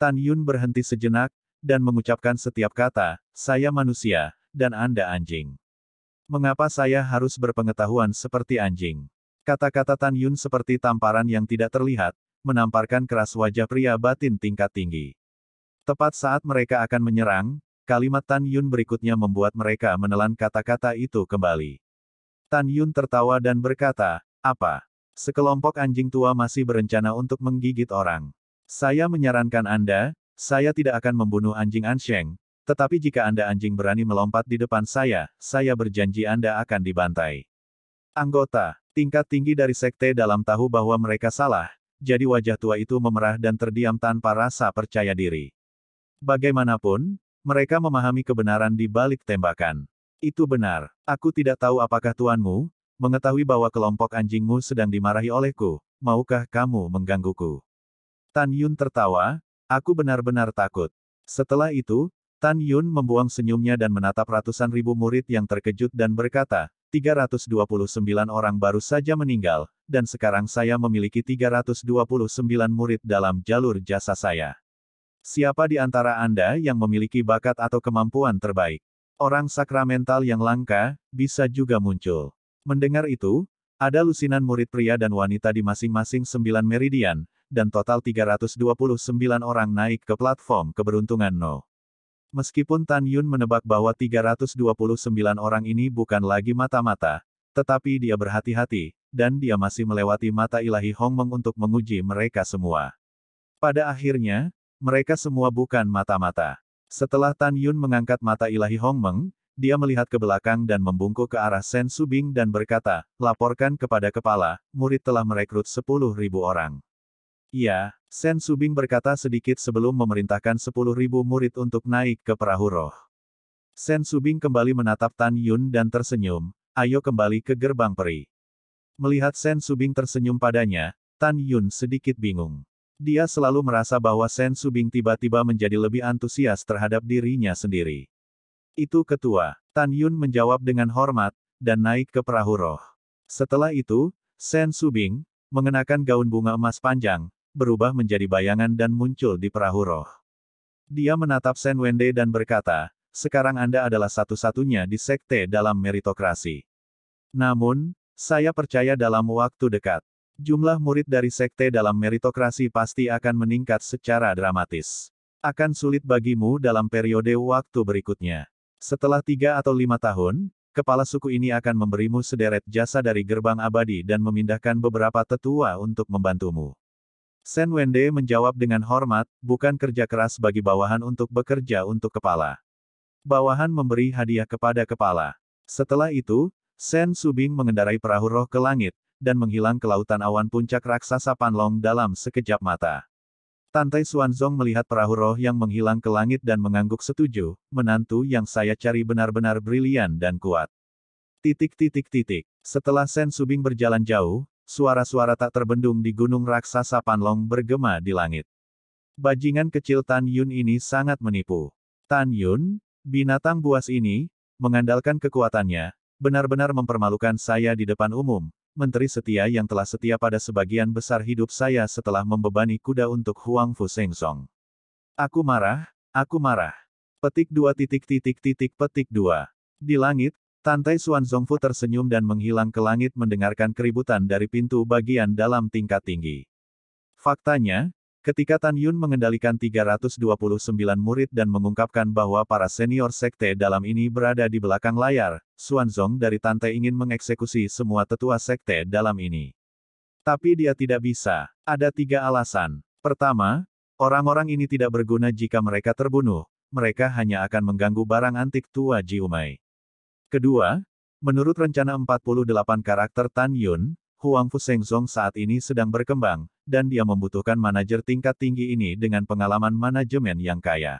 Tan Yun berhenti sejenak, dan mengucapkan setiap kata, saya manusia, dan Anda anjing. Mengapa saya harus berpengetahuan seperti anjing? Kata-kata Tan Yun seperti tamparan yang tidak terlihat, menamparkan keras wajah pria batin tingkat tinggi. Tepat saat mereka akan menyerang, kalimat Tan Yun berikutnya membuat mereka menelan kata-kata itu kembali. Tan Yun tertawa dan berkata, apa? Sekelompok anjing tua masih berencana untuk menggigit orang. Saya menyarankan Anda, saya tidak akan membunuh anjing Ansheng, tetapi jika Anda anjing berani melompat di depan saya, saya berjanji Anda akan dibantai. Anggota, tingkat tinggi dari sekte dalam tahu bahwa mereka salah, jadi wajah tua itu memerah dan terdiam tanpa rasa percaya diri. Bagaimanapun, mereka memahami kebenaran di balik tembakan. Itu benar, aku tidak tahu apakah tuanmu, mengetahui bahwa kelompok anjingmu sedang dimarahi olehku, maukah kamu menggangguku? Tan Yun tertawa, aku benar-benar takut. Setelah itu, Tan Yun membuang senyumnya dan menatap ratusan ribu murid yang terkejut dan berkata, 329 orang baru saja meninggal, dan sekarang saya memiliki 329 murid dalam jalur jasa saya. Siapa di antara Anda yang memiliki bakat atau kemampuan terbaik? Orang sakramental yang langka, bisa juga muncul. Mendengar itu, ada lusinan murid pria dan wanita di masing-masing sembilan meridian, dan total 329 orang naik ke platform keberuntungan No. Meskipun Tan Yun menebak bahwa 329 orang ini bukan lagi mata-mata, tetapi dia berhati-hati, dan dia masih melewati mata ilahi Hong Meng untuk menguji mereka semua. Pada akhirnya, mereka semua bukan mata-mata. Setelah Tan Yun mengangkat mata ilahi Hong Meng, dia melihat ke belakang dan membungkuk ke arah Sen Subing dan berkata, laporkan kepada kepala, murid telah merekrut 10.000 orang. Iya, Sen Subing berkata sedikit sebelum memerintahkan 10.000 murid untuk naik ke perahu roh. Sen Subing kembali menatap Tan Yun dan tersenyum, ayo kembali ke gerbang peri. Melihat Sen Subing tersenyum padanya, Tan Yun sedikit bingung. Dia selalu merasa bahwa Sen Subing tiba-tiba menjadi lebih antusias terhadap dirinya sendiri. Itu ketua, Tan Yun menjawab dengan hormat, dan naik ke perahu roh. Setelah itu, Sen Subing, mengenakan gaun bunga emas panjang, berubah menjadi bayangan dan muncul di perahu roh. Dia menatap Sen Wende dan berkata, sekarang Anda adalah satu-satunya di sekte dalam meritokrasi. Namun, saya percaya dalam waktu dekat, jumlah murid dari sekte dalam meritokrasi pasti akan meningkat secara dramatis. Akan sulit bagimu dalam periode waktu berikutnya. Setelah tiga atau lima tahun, kepala suku ini akan memberimu sederet jasa dari gerbang abadi dan memindahkan beberapa tetua untuk membantumu. Sen Wende menjawab dengan hormat, bukan kerja keras bagi bawahan untuk bekerja untuk kepala. Bawahan memberi hadiah kepada kepala. Setelah itu, Sen Subing mengendarai perahu roh ke langit, dan menghilang ke lautan awan puncak raksasa Panlong dalam sekejap mata. Tantai Suanzong melihat perahu roh yang menghilang ke langit dan mengangguk setuju, menantu yang saya cari benar-benar brilian dan kuat. Titik titik titik. Setelah Sen Subing berjalan jauh, Suara-suara tak terbendung di gunung raksasa Panlong bergema di langit. Bajingan kecil Tan Yun ini sangat menipu. Tan Yun, binatang buas ini, mengandalkan kekuatannya, benar-benar mempermalukan saya di depan umum, menteri setia yang telah setia pada sebagian besar hidup saya setelah membebani kuda untuk Huang Fu Seng Song. Aku marah, aku marah. Petik dua titik titik titik petik dua. Di langit, Tantai Xuan Zongfu tersenyum dan menghilang ke langit mendengarkan keributan dari pintu bagian dalam tingkat tinggi. Faktanya, ketika Tan Yun mengendalikan 329 murid dan mengungkapkan bahwa para senior sekte dalam ini berada di belakang layar, Xuan Zong dari Tantai ingin mengeksekusi semua tetua sekte dalam ini. Tapi dia tidak bisa. Ada tiga alasan. Pertama, orang-orang ini tidak berguna jika mereka terbunuh, mereka hanya akan mengganggu barang antik tua Jiumai. Kedua, menurut rencana 48 karakter Tan Yun, Huang Fu Shengzong saat ini sedang berkembang, dan dia membutuhkan manajer tingkat tinggi ini dengan pengalaman manajemen yang kaya.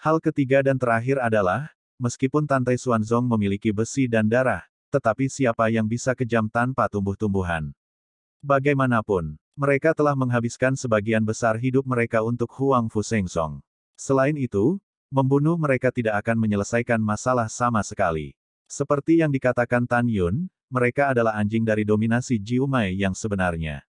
Hal ketiga dan terakhir adalah, meskipun Tante Xuanzong memiliki besi dan darah, tetapi siapa yang bisa kejam tanpa tumbuh-tumbuhan? Bagaimanapun, mereka telah menghabiskan sebagian besar hidup mereka untuk Huang Fu Shengzong. Selain itu, membunuh mereka tidak akan menyelesaikan masalah sama sekali. Seperti yang dikatakan Tan Yun, mereka adalah anjing dari dominasi Jiu Mai yang sebenarnya.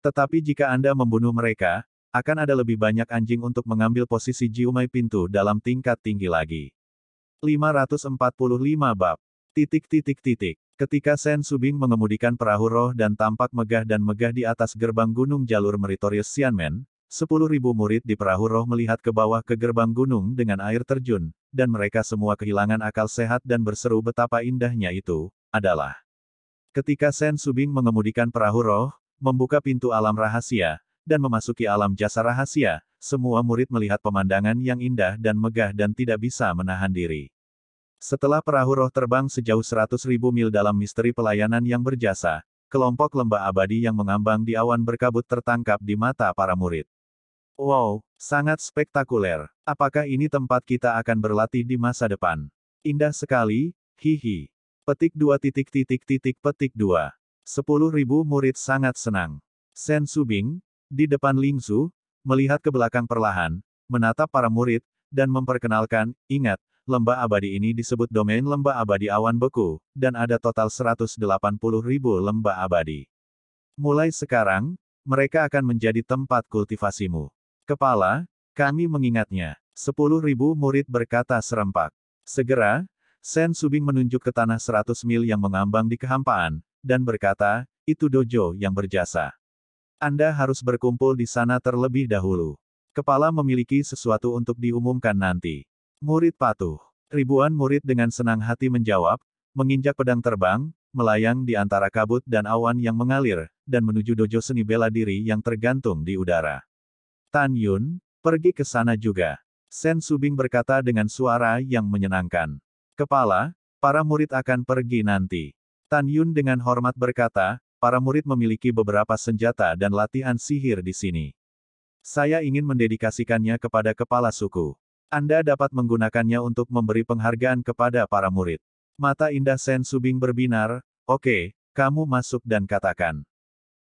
Tetapi jika Anda membunuh mereka, akan ada lebih banyak anjing untuk mengambil posisi Jiu Mai pintu dalam tingkat tinggi lagi. 545 bab. Titik titik titik. Ketika Sen Subing mengemudikan perahu roh dan tampak megah dan megah di atas gerbang gunung jalur meritorius Xianmen, 10.000 murid di perahu roh melihat ke bawah ke gerbang gunung dengan air terjun, dan mereka semua kehilangan akal sehat dan berseru betapa indahnya itu, adalah. Ketika Sen Subing mengemudikan perahu roh, membuka pintu alam rahasia, dan memasuki alam jasa rahasia, semua murid melihat pemandangan yang indah dan megah dan tidak bisa menahan diri. Setelah perahu roh terbang sejauh seratus ribu mil dalam misteri pelayanan yang berjasa, kelompok lembah abadi yang mengambang di awan berkabut tertangkap di mata para murid. Wow, sangat spektakuler. Apakah ini tempat kita akan berlatih di masa depan? Indah sekali, hihi. Petik dua titik titik titik petik dua. Sepuluh ribu murid sangat senang. Sen Subing, di depan Ling Su, melihat ke belakang perlahan, menatap para murid, dan memperkenalkan, ingat, lembah abadi ini disebut domain lembah abadi awan beku, dan ada total 180 ribu lembah abadi. Mulai sekarang, mereka akan menjadi tempat kultivasimu. Kepala, kami mengingatnya. Sepuluh ribu murid berkata serempak. Segera, Sen Subing menunjuk ke tanah seratus mil yang mengambang di kehampaan, dan berkata, itu dojo yang berjasa. Anda harus berkumpul di sana terlebih dahulu. Kepala memiliki sesuatu untuk diumumkan nanti. Murid patuh. Ribuan murid dengan senang hati menjawab, menginjak pedang terbang, melayang di antara kabut dan awan yang mengalir, dan menuju dojo seni bela diri yang tergantung di udara. Tan Yun, pergi ke sana juga. Sen Subing berkata dengan suara yang menyenangkan. Kepala, para murid akan pergi nanti. Tan Yun dengan hormat berkata, para murid memiliki beberapa senjata dan latihan sihir di sini. Saya ingin mendedikasikannya kepada kepala suku. Anda dapat menggunakannya untuk memberi penghargaan kepada para murid. Mata indah Sen Subing berbinar, oke, okay, kamu masuk dan katakan.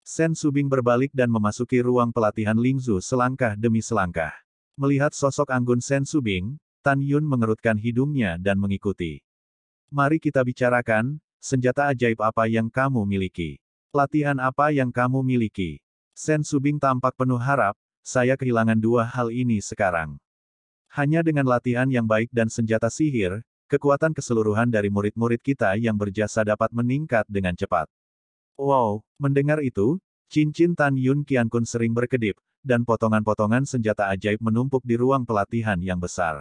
Sen Subing berbalik dan memasuki ruang pelatihan Lingzu selangkah demi selangkah. Melihat sosok anggun Sen Subing, Tan Yun mengerutkan hidungnya dan mengikuti. Mari kita bicarakan, senjata ajaib apa yang kamu miliki? Latihan apa yang kamu miliki? Sen Subing tampak penuh harap, saya kehilangan dua hal ini sekarang. Hanya dengan latihan yang baik dan senjata sihir, kekuatan keseluruhan dari murid-murid kita yang berjasa dapat meningkat dengan cepat. Wow, mendengar itu, cincin Tan Yun Kun sering berkedip, dan potongan-potongan senjata ajaib menumpuk di ruang pelatihan yang besar.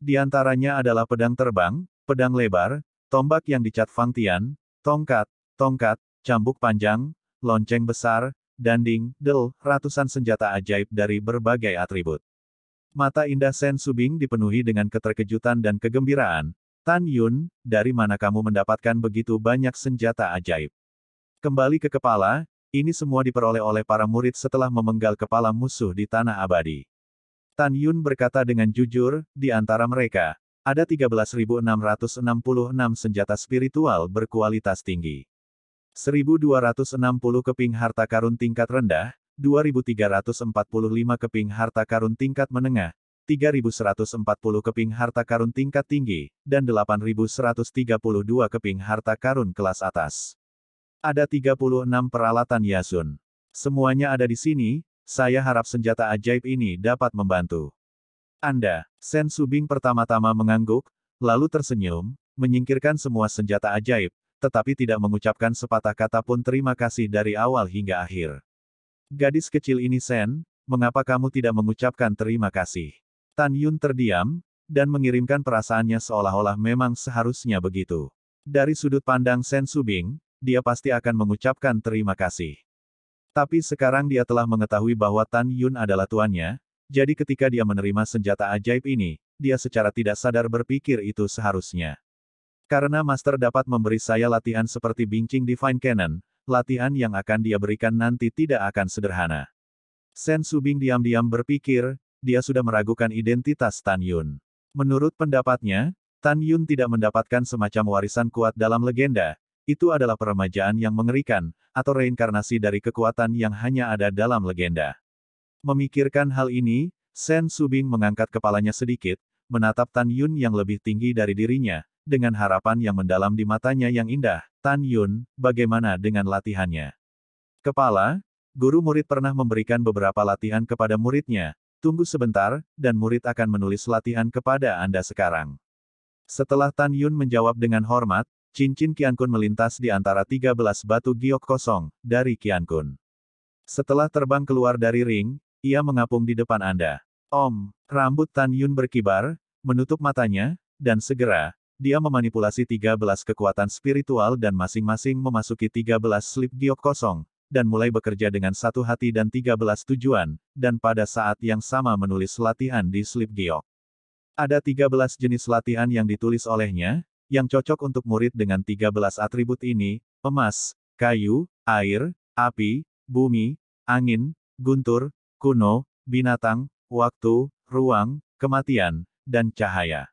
Di antaranya adalah pedang terbang, pedang lebar, tombak yang dicat fangtian, tongkat, tongkat, cambuk panjang, lonceng besar, danding, del, ratusan senjata ajaib dari berbagai atribut. Mata indah Sen Subing dipenuhi dengan keterkejutan dan kegembiraan. Tan Yun, dari mana kamu mendapatkan begitu banyak senjata ajaib? Kembali ke kepala, ini semua diperoleh oleh para murid setelah memenggal kepala musuh di tanah abadi. Tan Yun berkata dengan jujur, di antara mereka, ada 13.666 senjata spiritual berkualitas tinggi. 1.260 keping harta karun tingkat rendah, 2.345 keping harta karun tingkat menengah, 3.140 keping harta karun tingkat tinggi, dan 8.132 keping harta karun kelas atas. Ada 36 peralatan Yasun. Semuanya ada di sini, saya harap senjata ajaib ini dapat membantu. Anda, Sen Subing pertama-tama mengangguk, lalu tersenyum, menyingkirkan semua senjata ajaib, tetapi tidak mengucapkan sepatah kata pun terima kasih dari awal hingga akhir. Gadis kecil ini Sen, mengapa kamu tidak mengucapkan terima kasih? Tan Yun terdiam, dan mengirimkan perasaannya seolah-olah memang seharusnya begitu. Dari sudut pandang Sen Subing, dia pasti akan mengucapkan terima kasih. Tapi sekarang dia telah mengetahui bahwa Tan Yun adalah tuannya, jadi ketika dia menerima senjata ajaib ini, dia secara tidak sadar berpikir itu seharusnya. Karena Master dapat memberi saya latihan seperti bincing Divine Cannon, latihan yang akan dia berikan nanti tidak akan sederhana. Sen Subing diam-diam berpikir, dia sudah meragukan identitas Tan Yun. Menurut pendapatnya, Tan Yun tidak mendapatkan semacam warisan kuat dalam legenda, itu adalah peremajaan yang mengerikan, atau reinkarnasi dari kekuatan yang hanya ada dalam legenda. Memikirkan hal ini, Sen Subing mengangkat kepalanya sedikit, menatap Tan Yun yang lebih tinggi dari dirinya, dengan harapan yang mendalam di matanya yang indah. Tan Yun, bagaimana dengan latihannya? Kepala, guru murid pernah memberikan beberapa latihan kepada muridnya, tunggu sebentar, dan murid akan menulis latihan kepada Anda sekarang. Setelah Tan Yun menjawab dengan hormat, cincin Kun melintas di antara 13 batu giok kosong, dari Kun. Setelah terbang keluar dari ring, ia mengapung di depan Anda. Om, rambut Tan Yun berkibar, menutup matanya, dan segera, dia memanipulasi 13 kekuatan spiritual dan masing-masing memasuki 13 slip giok kosong, dan mulai bekerja dengan satu hati dan 13 tujuan, dan pada saat yang sama menulis latihan di slip giok. Ada 13 jenis latihan yang ditulis olehnya, yang cocok untuk murid dengan 13 atribut ini, emas, kayu, air, api, bumi, angin, guntur, kuno, binatang, waktu, ruang, kematian, dan cahaya.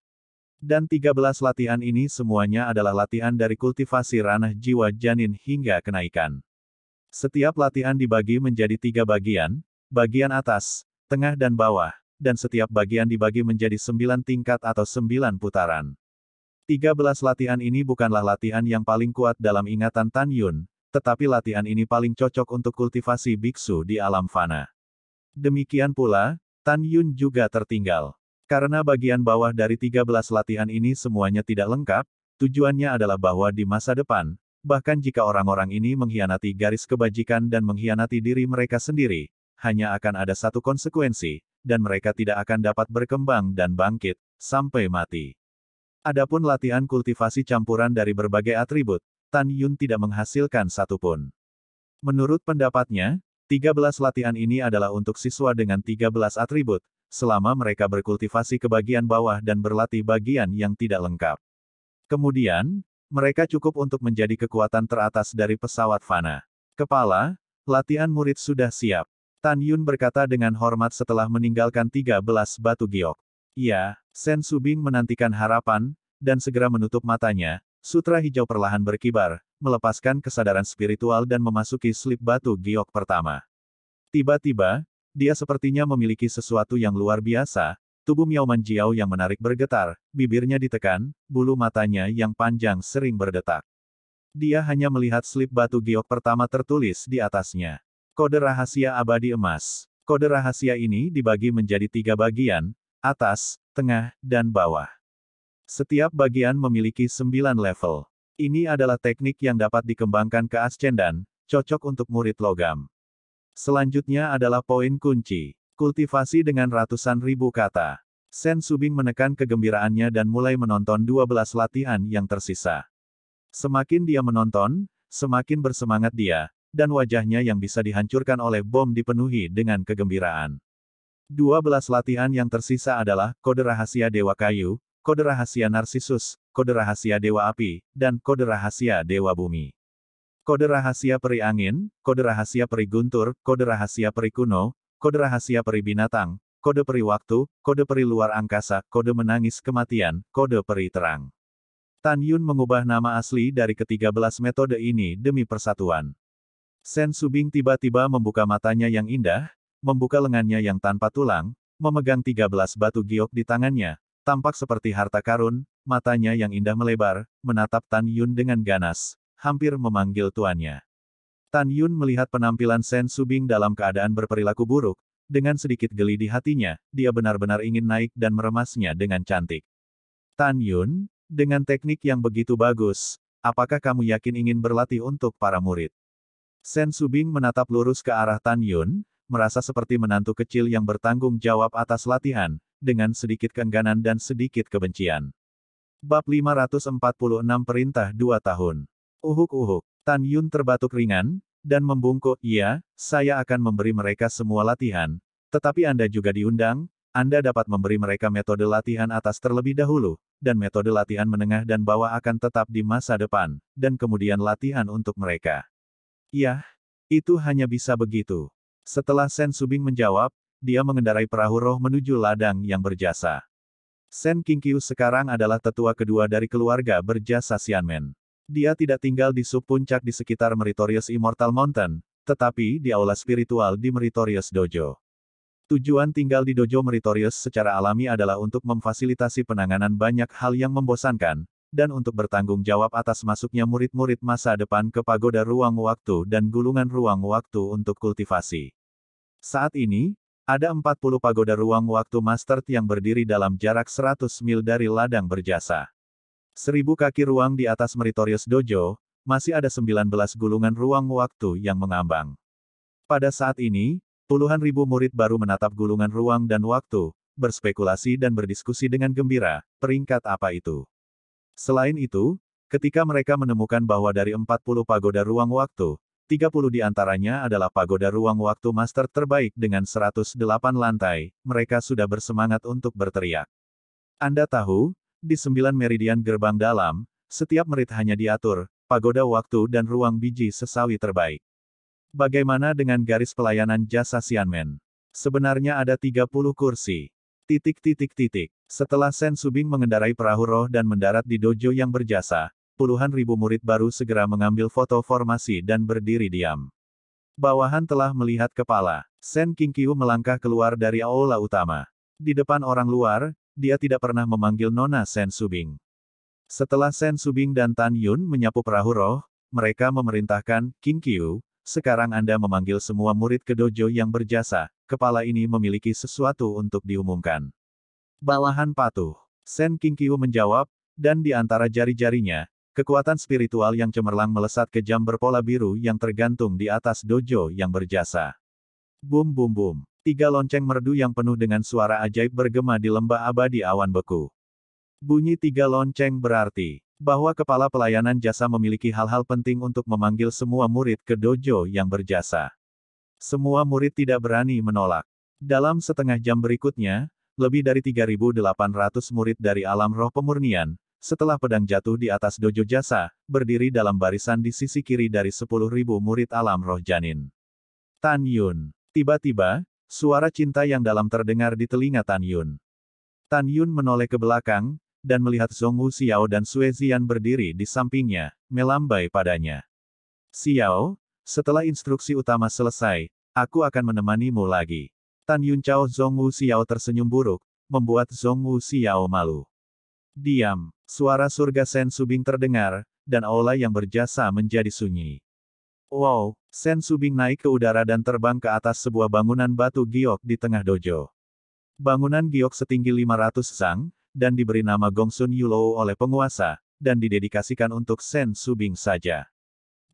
Dan 13 latihan ini semuanya adalah latihan dari kultivasi ranah jiwa janin hingga kenaikan. Setiap latihan dibagi menjadi tiga bagian, bagian atas, tengah dan bawah, dan setiap bagian dibagi menjadi sembilan tingkat atau sembilan putaran. 13 latihan ini bukanlah latihan yang paling kuat dalam ingatan Tan Yun, tetapi latihan ini paling cocok untuk kultivasi biksu di alam fana. Demikian pula, Tan Yun juga tertinggal. Karena bagian bawah dari tiga belas latihan ini semuanya tidak lengkap, tujuannya adalah bahwa di masa depan, bahkan jika orang-orang ini mengkhianati garis kebajikan dan mengkhianati diri mereka sendiri, hanya akan ada satu konsekuensi, dan mereka tidak akan dapat berkembang dan bangkit, sampai mati. Adapun latihan kultivasi campuran dari berbagai atribut, Tan Yun tidak menghasilkan satupun. Menurut pendapatnya, 13 latihan ini adalah untuk siswa dengan 13 atribut, selama mereka berkultivasi ke bagian bawah dan berlatih bagian yang tidak lengkap. Kemudian, mereka cukup untuk menjadi kekuatan teratas dari pesawat Fana. Kepala, latihan murid sudah siap. Tan Yun berkata dengan hormat setelah meninggalkan 13 batu giok. Iya, Sen Subing menantikan harapan, dan segera menutup matanya, sutra hijau perlahan berkibar, melepaskan kesadaran spiritual dan memasuki slip batu giok pertama. Tiba-tiba, dia sepertinya memiliki sesuatu yang luar biasa, tubuh Miao Manjiao yang menarik bergetar, bibirnya ditekan, bulu matanya yang panjang sering berdetak. Dia hanya melihat slip batu giok pertama tertulis di atasnya. Kode rahasia abadi emas. Kode rahasia ini dibagi menjadi tiga bagian, atas, tengah, dan bawah. Setiap bagian memiliki sembilan level. Ini adalah teknik yang dapat dikembangkan ke ascendan, cocok untuk murid logam. Selanjutnya adalah poin kunci, kultivasi dengan ratusan ribu kata. Sen Subing menekan kegembiraannya dan mulai menonton 12 latihan yang tersisa. Semakin dia menonton, semakin bersemangat dia, dan wajahnya yang bisa dihancurkan oleh bom dipenuhi dengan kegembiraan. 12 latihan yang tersisa adalah kode rahasia Dewa Kayu, kode rahasia Narsisus, kode rahasia Dewa Api, dan kode rahasia Dewa Bumi. Kode rahasia peri angin, kode rahasia peri guntur, kode rahasia peri kuno, kode rahasia peri binatang, kode peri waktu, kode peri luar angkasa, kode menangis kematian, kode peri terang. Tan Yun mengubah nama asli dari ketiga belas metode ini demi persatuan. Sen Subing tiba-tiba membuka matanya yang indah, membuka lengannya yang tanpa tulang, memegang 13 batu giok di tangannya, tampak seperti harta karun, matanya yang indah melebar, menatap Tan Yun dengan ganas, hampir memanggil tuannya. Tan Yun melihat penampilan Sen Subing dalam keadaan berperilaku buruk, dengan sedikit geli di hatinya, dia benar-benar ingin naik dan meremasnya dengan cantik. Tan Yun, dengan teknik yang begitu bagus, apakah kamu yakin ingin berlatih untuk para murid? Sen Subing menatap lurus ke arah Tan Yun, merasa seperti menantu kecil yang bertanggung jawab atas latihan, dengan sedikit keengganan dan sedikit kebencian. Bab 546 Perintah 2 Tahun Uhuk-uhuk, Tan Yun terbatuk ringan, dan membungkuk, iya, saya akan memberi mereka semua latihan, tetapi Anda juga diundang, Anda dapat memberi mereka metode latihan atas terlebih dahulu, dan metode latihan menengah dan bawah akan tetap di masa depan, dan kemudian latihan untuk mereka. Yah, itu hanya bisa begitu. Setelah Sen Subing menjawab, dia mengendarai perahu roh menuju ladang yang berjasa. Sen Kingqiu sekarang adalah tetua kedua dari keluarga berjasa Xianmen. Dia tidak tinggal di sub puncak di sekitar Meritorious Immortal Mountain, tetapi di aula spiritual di Meritorious Dojo. Tujuan tinggal di Dojo Meritorious secara alami adalah untuk memfasilitasi penanganan banyak hal yang membosankan, dan untuk bertanggung jawab atas masuknya murid-murid masa depan ke pagoda ruang waktu dan gulungan ruang waktu untuk kultivasi. Saat ini, ada 40 pagoda ruang waktu master yang berdiri dalam jarak 100 mil dari ladang berjasa. Seribu kaki ruang di atas Meritorius Dojo, masih ada 19 gulungan ruang waktu yang mengambang. Pada saat ini, puluhan ribu murid baru menatap gulungan ruang dan waktu, berspekulasi dan berdiskusi dengan gembira, peringkat apa itu. Selain itu, ketika mereka menemukan bahwa dari 40 pagoda ruang waktu, 30 di antaranya adalah pagoda ruang waktu master terbaik dengan 108 lantai, mereka sudah bersemangat untuk berteriak. Anda tahu, di sembilan meridian gerbang dalam, setiap merit hanya diatur, pagoda waktu dan ruang biji sesawi terbaik. Bagaimana dengan garis pelayanan jasa Sianmen? Sebenarnya ada 30 kursi. Titik titik titik. Setelah Sen Subing mengendarai perahu roh dan mendarat di dojo yang berjasa, puluhan ribu murid baru segera mengambil foto formasi dan berdiri diam. Bawahan telah melihat kepala. Sen King Kiu melangkah keluar dari aula utama. Di depan orang luar, dia tidak pernah memanggil Nona Sen Subing. Setelah Sen Subing dan Tan Yun menyapu perahu roh, mereka memerintahkan, King Kiu, sekarang Anda memanggil semua murid ke dojo yang berjasa, kepala ini memiliki sesuatu untuk diumumkan. Balahan patuh. Sen King Kingqiu menjawab, dan di antara jari-jarinya, kekuatan spiritual yang cemerlang melesat ke jam berpola biru yang tergantung di atas dojo yang berjasa. Bum bum bum. Tiga lonceng merdu yang penuh dengan suara ajaib bergema di lembah abadi awan beku. Bunyi tiga lonceng berarti bahwa kepala pelayanan jasa memiliki hal-hal penting untuk memanggil semua murid ke dojo yang berjasa. Semua murid tidak berani menolak. Dalam setengah jam berikutnya, lebih dari 3.800 murid dari alam roh pemurnian, setelah pedang jatuh di atas dojo jasa, berdiri dalam barisan di sisi kiri dari 10.000 murid alam roh janin. Tan Yun. Tiba-tiba, suara cinta yang dalam terdengar di telinga Tan Yun. Tan Yun menoleh ke belakang, dan melihat Zhong Wu Xiao dan Sue Zian berdiri di sampingnya, melambai padanya. Xiao, setelah instruksi utama selesai, aku akan menemanimu lagi. Yun Chao Zong Wu Xiao tersenyum buruk, membuat Zong Wu Xiao malu. Diam, suara surga Sen Subing terdengar, dan aula yang berjasa menjadi sunyi. Wow, Sen Subing naik ke udara dan terbang ke atas sebuah bangunan batu giok di tengah dojo. Bangunan giok setinggi 500 sang, dan diberi nama Gong Gongsun Yulo oleh penguasa, dan didedikasikan untuk Sen Subing saja.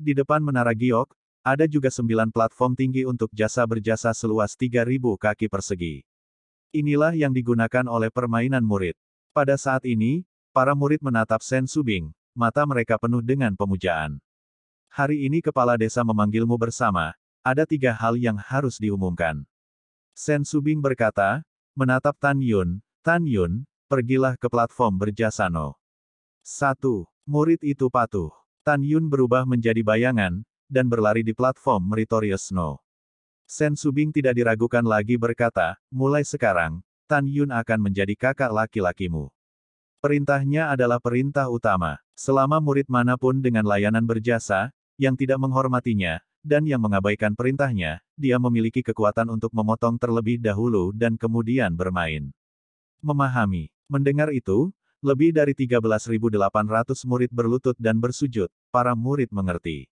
Di depan menara giok, ada juga sembilan platform tinggi untuk jasa berjasa seluas 3.000 kaki persegi. Inilah yang digunakan oleh permainan murid. Pada saat ini, para murid menatap Sen Subing, mata mereka penuh dengan pemujaan. Hari ini kepala desa memanggilmu bersama, ada tiga hal yang harus diumumkan. Sen Subing berkata, menatap Tan Yun, Tan Yun, pergilah ke platform berjasano. 1. Murid itu patuh. Tan Yun berubah menjadi bayangan, dan berlari di platform Meritorious Snow. Sen Subing tidak diragukan lagi berkata, mulai sekarang, Tan Yun akan menjadi kakak laki-lakimu. Perintahnya adalah perintah utama. Selama murid manapun dengan layanan berjasa, yang tidak menghormatinya, dan yang mengabaikan perintahnya, dia memiliki kekuatan untuk memotong terlebih dahulu dan kemudian bermain. Memahami. Mendengar itu, lebih dari 13.800 murid berlutut dan bersujud, para murid mengerti.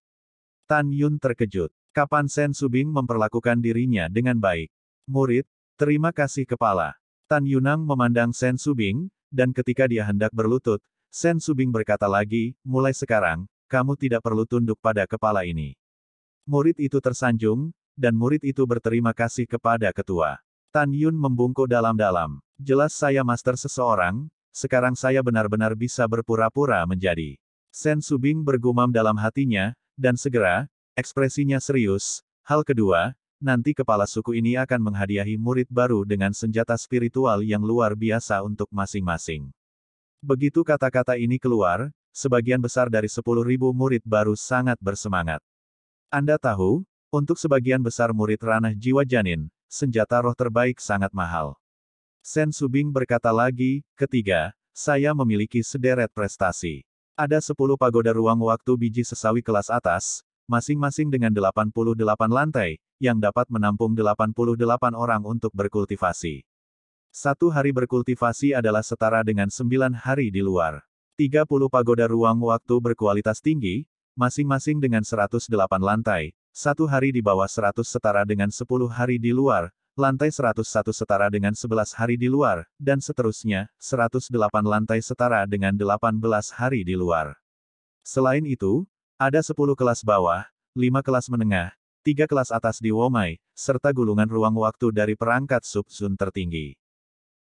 Tan Yun terkejut. Kapan Sen Subing memperlakukan dirinya dengan baik? Murid, terima kasih kepala. Tan Yunang memandang Sen Subing, dan ketika dia hendak berlutut, Sen Subing berkata lagi, mulai sekarang, kamu tidak perlu tunduk pada kepala ini. Murid itu tersanjung, dan murid itu berterima kasih kepada ketua. Tan Yun membungkuk dalam-dalam. Jelas saya master seseorang, sekarang saya benar-benar bisa berpura-pura menjadi. Sen Subing bergumam dalam hatinya, dan segera, ekspresinya serius, hal kedua, nanti kepala suku ini akan menghadiahi murid baru dengan senjata spiritual yang luar biasa untuk masing-masing. Begitu kata-kata ini keluar, sebagian besar dari 10.000 murid baru sangat bersemangat. Anda tahu, untuk sebagian besar murid ranah jiwa janin, senjata roh terbaik sangat mahal. Sen Subing berkata lagi, ketiga, saya memiliki sederet prestasi. Ada 10 pagoda ruang waktu biji sesawi kelas atas, masing-masing dengan 88 lantai, yang dapat menampung 88 orang untuk berkultivasi. Satu hari berkultivasi adalah setara dengan 9 hari di luar. 30 pagoda ruang waktu berkualitas tinggi, masing-masing dengan 108 lantai, satu hari di bawah 100 setara dengan 10 hari di luar, lantai 101 setara dengan 11 hari di luar, dan seterusnya, 108 lantai setara dengan 18 hari di luar. Selain itu, ada 10 kelas bawah, 5 kelas menengah, 3 kelas atas di Womai, serta gulungan ruang waktu dari perangkat Subsun tertinggi.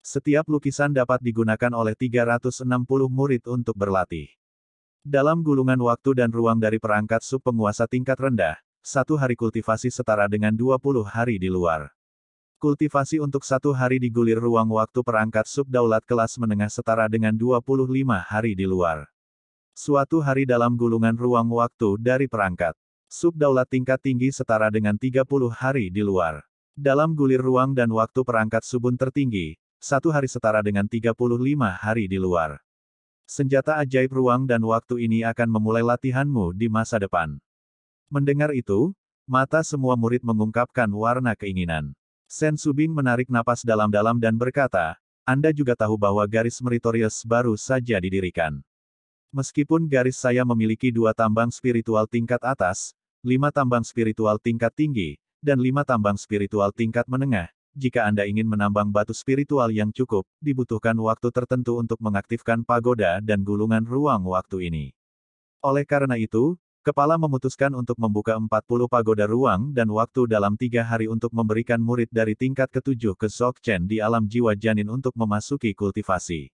Setiap lukisan dapat digunakan oleh 360 murid untuk berlatih. Dalam gulungan waktu dan ruang dari perangkat sub penguasa tingkat rendah, satu hari kultivasi setara dengan 20 hari di luar. Kultivasi untuk satu hari digulir ruang waktu perangkat subdaulat kelas menengah setara dengan 25 hari di luar. Suatu hari dalam gulungan ruang waktu dari perangkat. Subdaulat tingkat tinggi setara dengan 30 hari di luar. Dalam gulir ruang dan waktu perangkat subun tertinggi, satu hari setara dengan 35 hari di luar. Senjata ajaib ruang dan waktu ini akan memulai latihanmu di masa depan. Mendengar itu, mata semua murid mengungkapkan warna keinginan. Sen Subing menarik napas dalam-dalam dan berkata, Anda juga tahu bahwa garis meritorius baru saja didirikan. Meskipun garis saya memiliki dua tambang spiritual tingkat atas, lima tambang spiritual tingkat tinggi, dan lima tambang spiritual tingkat menengah, jika Anda ingin menambang batu spiritual yang cukup, dibutuhkan waktu tertentu untuk mengaktifkan pagoda dan gulungan ruang waktu ini. Oleh karena itu, Kepala memutuskan untuk membuka 40 pagoda ruang dan waktu dalam tiga hari untuk memberikan murid dari tingkat ketujuh ke Sokchen di alam jiwa janin untuk memasuki kultivasi.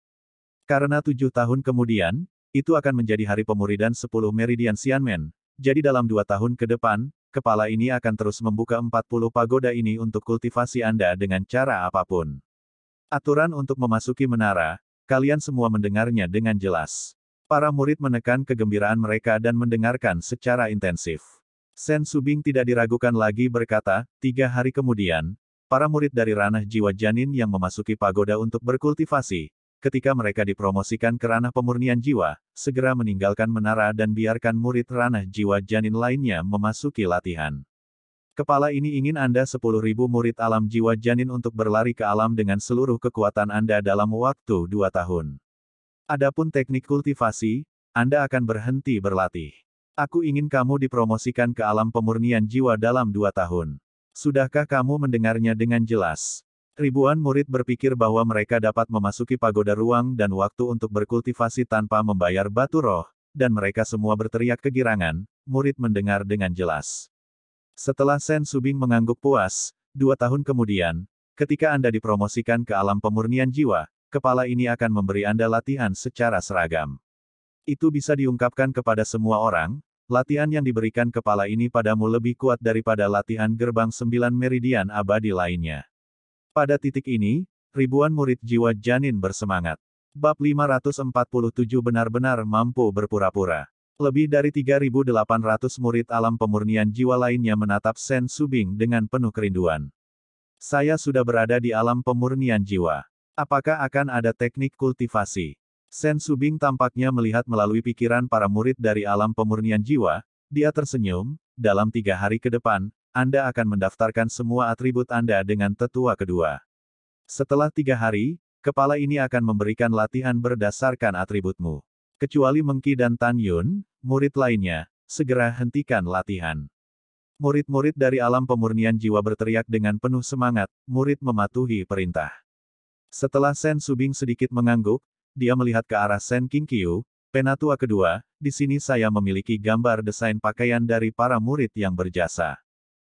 Karena tujuh tahun kemudian, itu akan menjadi hari pemuridan 10 Meridian Xianmen, jadi dalam dua tahun ke depan, kepala ini akan terus membuka 40 pagoda ini untuk kultivasi Anda dengan cara apapun. Aturan untuk memasuki menara, kalian semua mendengarnya dengan jelas. Para murid menekan kegembiraan mereka dan mendengarkan secara intensif. Sen Subing tidak diragukan lagi berkata, tiga hari kemudian, para murid dari ranah jiwa janin yang memasuki pagoda untuk berkultivasi, ketika mereka dipromosikan ke ranah pemurnian jiwa, segera meninggalkan menara dan biarkan murid ranah jiwa janin lainnya memasuki latihan. Kepala ini ingin Anda 10.000 murid alam jiwa janin untuk berlari ke alam dengan seluruh kekuatan Anda dalam waktu dua tahun. Adapun teknik kultivasi, Anda akan berhenti berlatih. Aku ingin kamu dipromosikan ke alam pemurnian jiwa dalam dua tahun. Sudahkah kamu mendengarnya dengan jelas? Ribuan murid berpikir bahwa mereka dapat memasuki pagoda ruang dan waktu untuk berkultivasi tanpa membayar batu roh, dan mereka semua berteriak kegirangan, murid mendengar dengan jelas. Setelah Sen Subing mengangguk puas, dua tahun kemudian, ketika Anda dipromosikan ke alam pemurnian jiwa, kepala ini akan memberi Anda latihan secara seragam. Itu bisa diungkapkan kepada semua orang, latihan yang diberikan kepala ini padamu lebih kuat daripada latihan gerbang sembilan meridian abadi lainnya. Pada titik ini, ribuan murid jiwa janin bersemangat. Bab 547 benar-benar mampu berpura-pura. Lebih dari 3.800 murid alam pemurnian jiwa lainnya menatap Sen Subing dengan penuh kerinduan. Saya sudah berada di alam pemurnian jiwa. Apakah akan ada teknik kultivasi? Sen Subing tampaknya melihat melalui pikiran para murid dari alam pemurnian jiwa, dia tersenyum, dalam tiga hari ke depan, Anda akan mendaftarkan semua atribut Anda dengan tetua kedua. Setelah tiga hari, kepala ini akan memberikan latihan berdasarkan atributmu. Kecuali Mengki dan Tan Yun, murid lainnya, segera hentikan latihan. Murid-murid dari alam pemurnian jiwa berteriak dengan penuh semangat, murid mematuhi perintah. Setelah Sen Subing sedikit mengangguk, dia melihat ke arah Sen Kingqiu, Penatua kedua, di sini saya memiliki gambar desain pakaian dari para murid yang berjasa.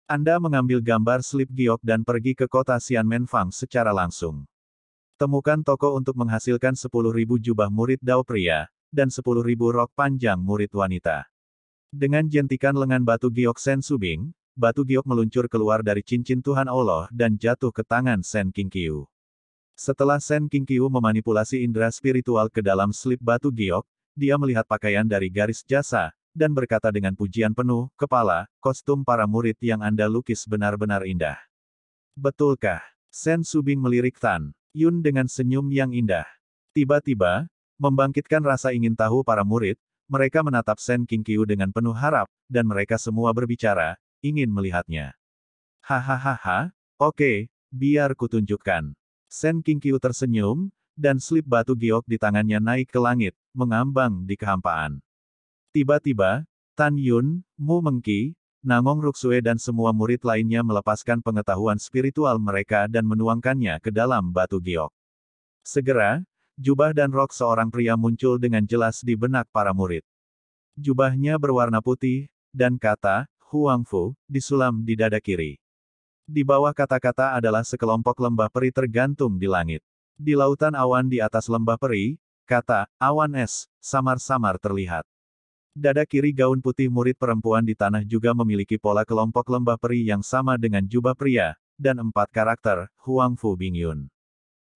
Anda mengambil gambar slip giok dan pergi ke kota Menfang secara langsung. Temukan toko untuk menghasilkan 10.000 jubah murid dao pria, dan 10.000 rok panjang murid wanita. Dengan jentikan lengan batu giok Sen Subing, batu giok meluncur keluar dari cincin Tuhan Allah dan jatuh ke tangan Sen Kingqiu. Setelah Sen Kiu memanipulasi indera spiritual ke dalam slip batu giok, dia melihat pakaian dari garis jasa, dan berkata dengan pujian penuh, kepala, kostum para murid yang Anda lukis benar-benar indah. Betulkah? Sen Subing melirik Tan Yun dengan senyum yang indah. Tiba-tiba, membangkitkan rasa ingin tahu para murid, mereka menatap Sen Kiu dengan penuh harap, dan mereka semua berbicara, ingin melihatnya. Hahaha, oke, biar kutunjukkan. Sen Kingqiu tersenyum, dan slip batu giok di tangannya naik ke langit, mengambang di kehampaan. Tiba-tiba, Tan Yun, Mu Mengki, Nangong Ruksue dan semua murid lainnya melepaskan pengetahuan spiritual mereka dan menuangkannya ke dalam batu giok. Segera, jubah dan rok seorang pria muncul dengan jelas di benak para murid. Jubahnya berwarna putih, dan kata, Huang Fu, disulam di dada kiri. Di bawah kata-kata adalah sekelompok lembah peri tergantung di langit. Di lautan awan di atas lembah peri, kata, awan es, samar-samar terlihat. Dada kiri gaun putih murid perempuan di tanah juga memiliki pola kelompok lembah peri yang sama dengan jubah pria, dan empat karakter, Huang Fu Bingyun.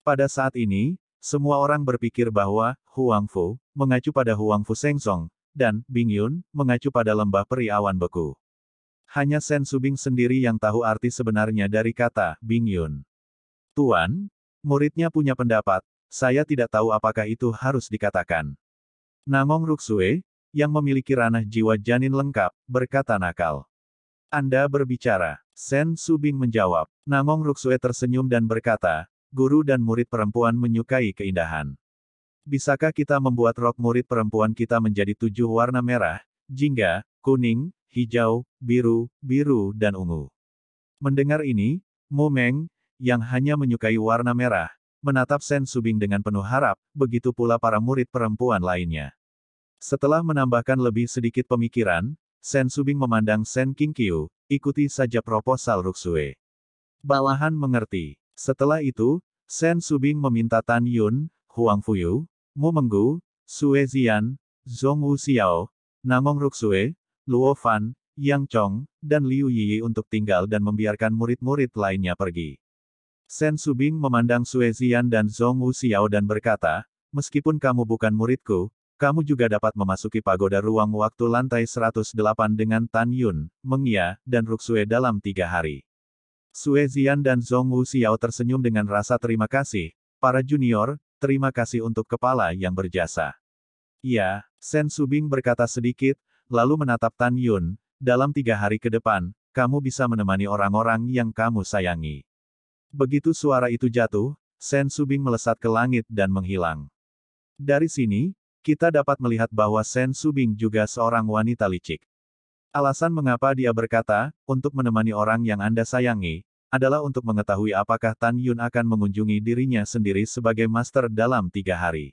Pada saat ini, semua orang berpikir bahwa Huang Fu mengacu pada Huang Fu Seng Song, dan Bingyun mengacu pada lembah peri awan beku. Hanya Sen Subing sendiri yang tahu arti sebenarnya dari kata Bing Yun. Tuan, muridnya punya pendapat, saya tidak tahu apakah itu harus dikatakan. Nangong Ruksue, yang memiliki ranah jiwa janin lengkap, berkata nakal. Anda berbicara, Sen Subing menjawab. Nangong Ruksue tersenyum dan berkata, guru dan murid perempuan menyukai keindahan. Bisakah kita membuat rok murid perempuan kita menjadi tujuh warna merah, jingga, kuning, hijau, biru, biru dan ungu. Mendengar ini, Mu Meng, yang hanya menyukai warna merah, menatap Sen Subing dengan penuh harap, begitu pula para murid perempuan lainnya. Setelah menambahkan lebih sedikit pemikiran, Sen Subing memandang Sen Kiu, ikuti saja proposal Ruxue. Balahan mengerti. Setelah itu, Sen Subing meminta Tan Yun, Huang Fuyu, Mu Menggu, Sue Zian, Zhong Wu Xiao, Nangong Ruxue, Luo Fan, Yang Chong, dan Liu Yi untuk tinggal dan membiarkan murid-murid lainnya pergi. Sen Subing memandang Sue Zian dan Zhong Wu Xiao dan berkata, meskipun kamu bukan muridku, kamu juga dapat memasuki pagoda ruang waktu lantai 108 dengan Tan Yun, Meng Ya, dan Ruxue dalam tiga hari. Sue Zian dan Zhong Wu Xiao tersenyum dengan rasa terima kasih, para junior, terima kasih untuk kepala yang berjasa. Ya, Sen Subing berkata sedikit, lalu menatap Tan Yun, dalam tiga hari ke depan, kamu bisa menemani orang-orang yang kamu sayangi. Begitu suara itu jatuh, Sen Subing melesat ke langit dan menghilang. Dari sini, kita dapat melihat bahwa Sen Subing juga seorang wanita licik. Alasan mengapa dia berkata, untuk menemani orang yang Anda sayangi, adalah untuk mengetahui apakah Tan Yun akan mengunjungi dirinya sendiri sebagai master dalam tiga hari.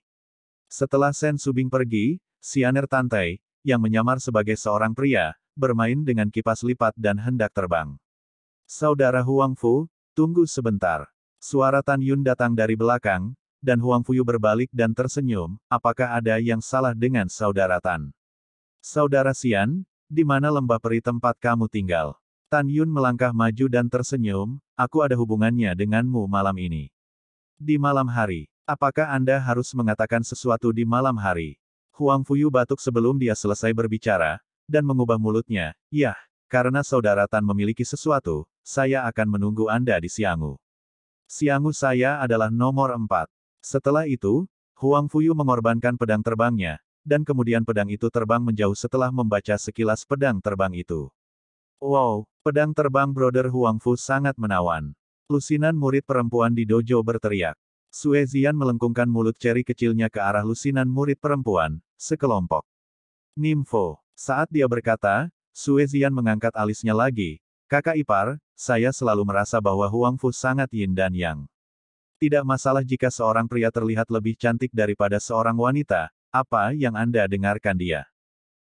Setelah Sen Subing pergi, Sianer Tantai, yang menyamar sebagai seorang pria, bermain dengan kipas lipat dan hendak terbang. Saudara Huang Fu, tunggu sebentar. Suara Tan Yun datang dari belakang, dan Huang Fuyu berbalik dan tersenyum, apakah ada yang salah dengan saudara Tan? Saudara Xian, di mana lembah peri tempat kamu tinggal? Tan Yun melangkah maju dan tersenyum, aku ada hubungannya denganmu malam ini. Di malam hari, apakah Anda harus mengatakan sesuatu di malam hari? Huang Fuyu batuk sebelum dia selesai berbicara, dan mengubah mulutnya, Yah, karena saudara Tan memiliki sesuatu, saya akan menunggu Anda di Siangu. Siangu saya adalah nomor empat. Setelah itu, Huang Fuyu mengorbankan pedang terbangnya, dan kemudian pedang itu terbang menjauh setelah membaca sekilas pedang terbang itu. Wow, pedang terbang Brother Huang Fu sangat menawan. Lusinan murid perempuan di dojo berteriak. Suezian melengkungkan mulut ceri kecilnya ke arah lusinan murid perempuan, sekelompok. Nimfo. Saat dia berkata, Suezian mengangkat alisnya lagi. Kakak ipar, saya selalu merasa bahwa Huang Fu sangat yin dan yang. Tidak masalah jika seorang pria terlihat lebih cantik daripada seorang wanita, apa yang Anda dengarkan dia?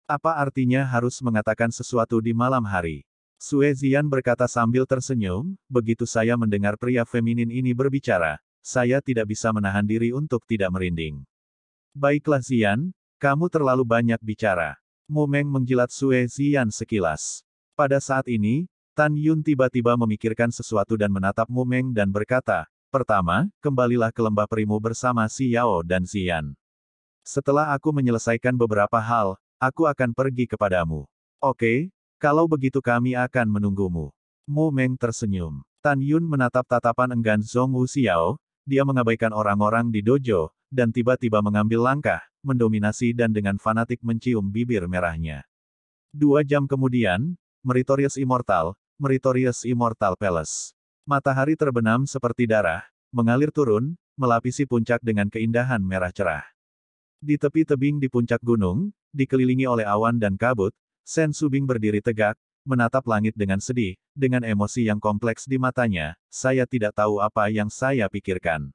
Apa artinya harus mengatakan sesuatu di malam hari? Suezian berkata sambil tersenyum, begitu saya mendengar pria feminin ini berbicara, saya tidak bisa menahan diri untuk tidak merinding. Baiklah Zian, kamu terlalu banyak bicara. Mumeng menjilat Sue Zian sekilas. Pada saat ini, Tan Yun tiba-tiba memikirkan sesuatu dan menatap Meng dan berkata, Pertama, kembalilah ke lembah perimu bersama Si Yao dan Zian. Setelah aku menyelesaikan beberapa hal, aku akan pergi kepadamu. Oke, kalau begitu kami akan menunggumu. Mu Meng tersenyum. Tan Yun menatap tatapan enggan Zhong Wu Xiao, dia mengabaikan orang-orang di dojo, dan tiba-tiba mengambil langkah, mendominasi dan dengan fanatik mencium bibir merahnya. Dua jam kemudian, Meritorious Immortal, Meritorious Immortal Palace. Matahari terbenam seperti darah, mengalir turun, melapisi puncak dengan keindahan merah cerah. Di tepi tebing di puncak gunung, dikelilingi oleh awan dan kabut, Sen Subing berdiri tegak, menatap langit dengan sedih, dengan emosi yang kompleks di matanya, saya tidak tahu apa yang saya pikirkan.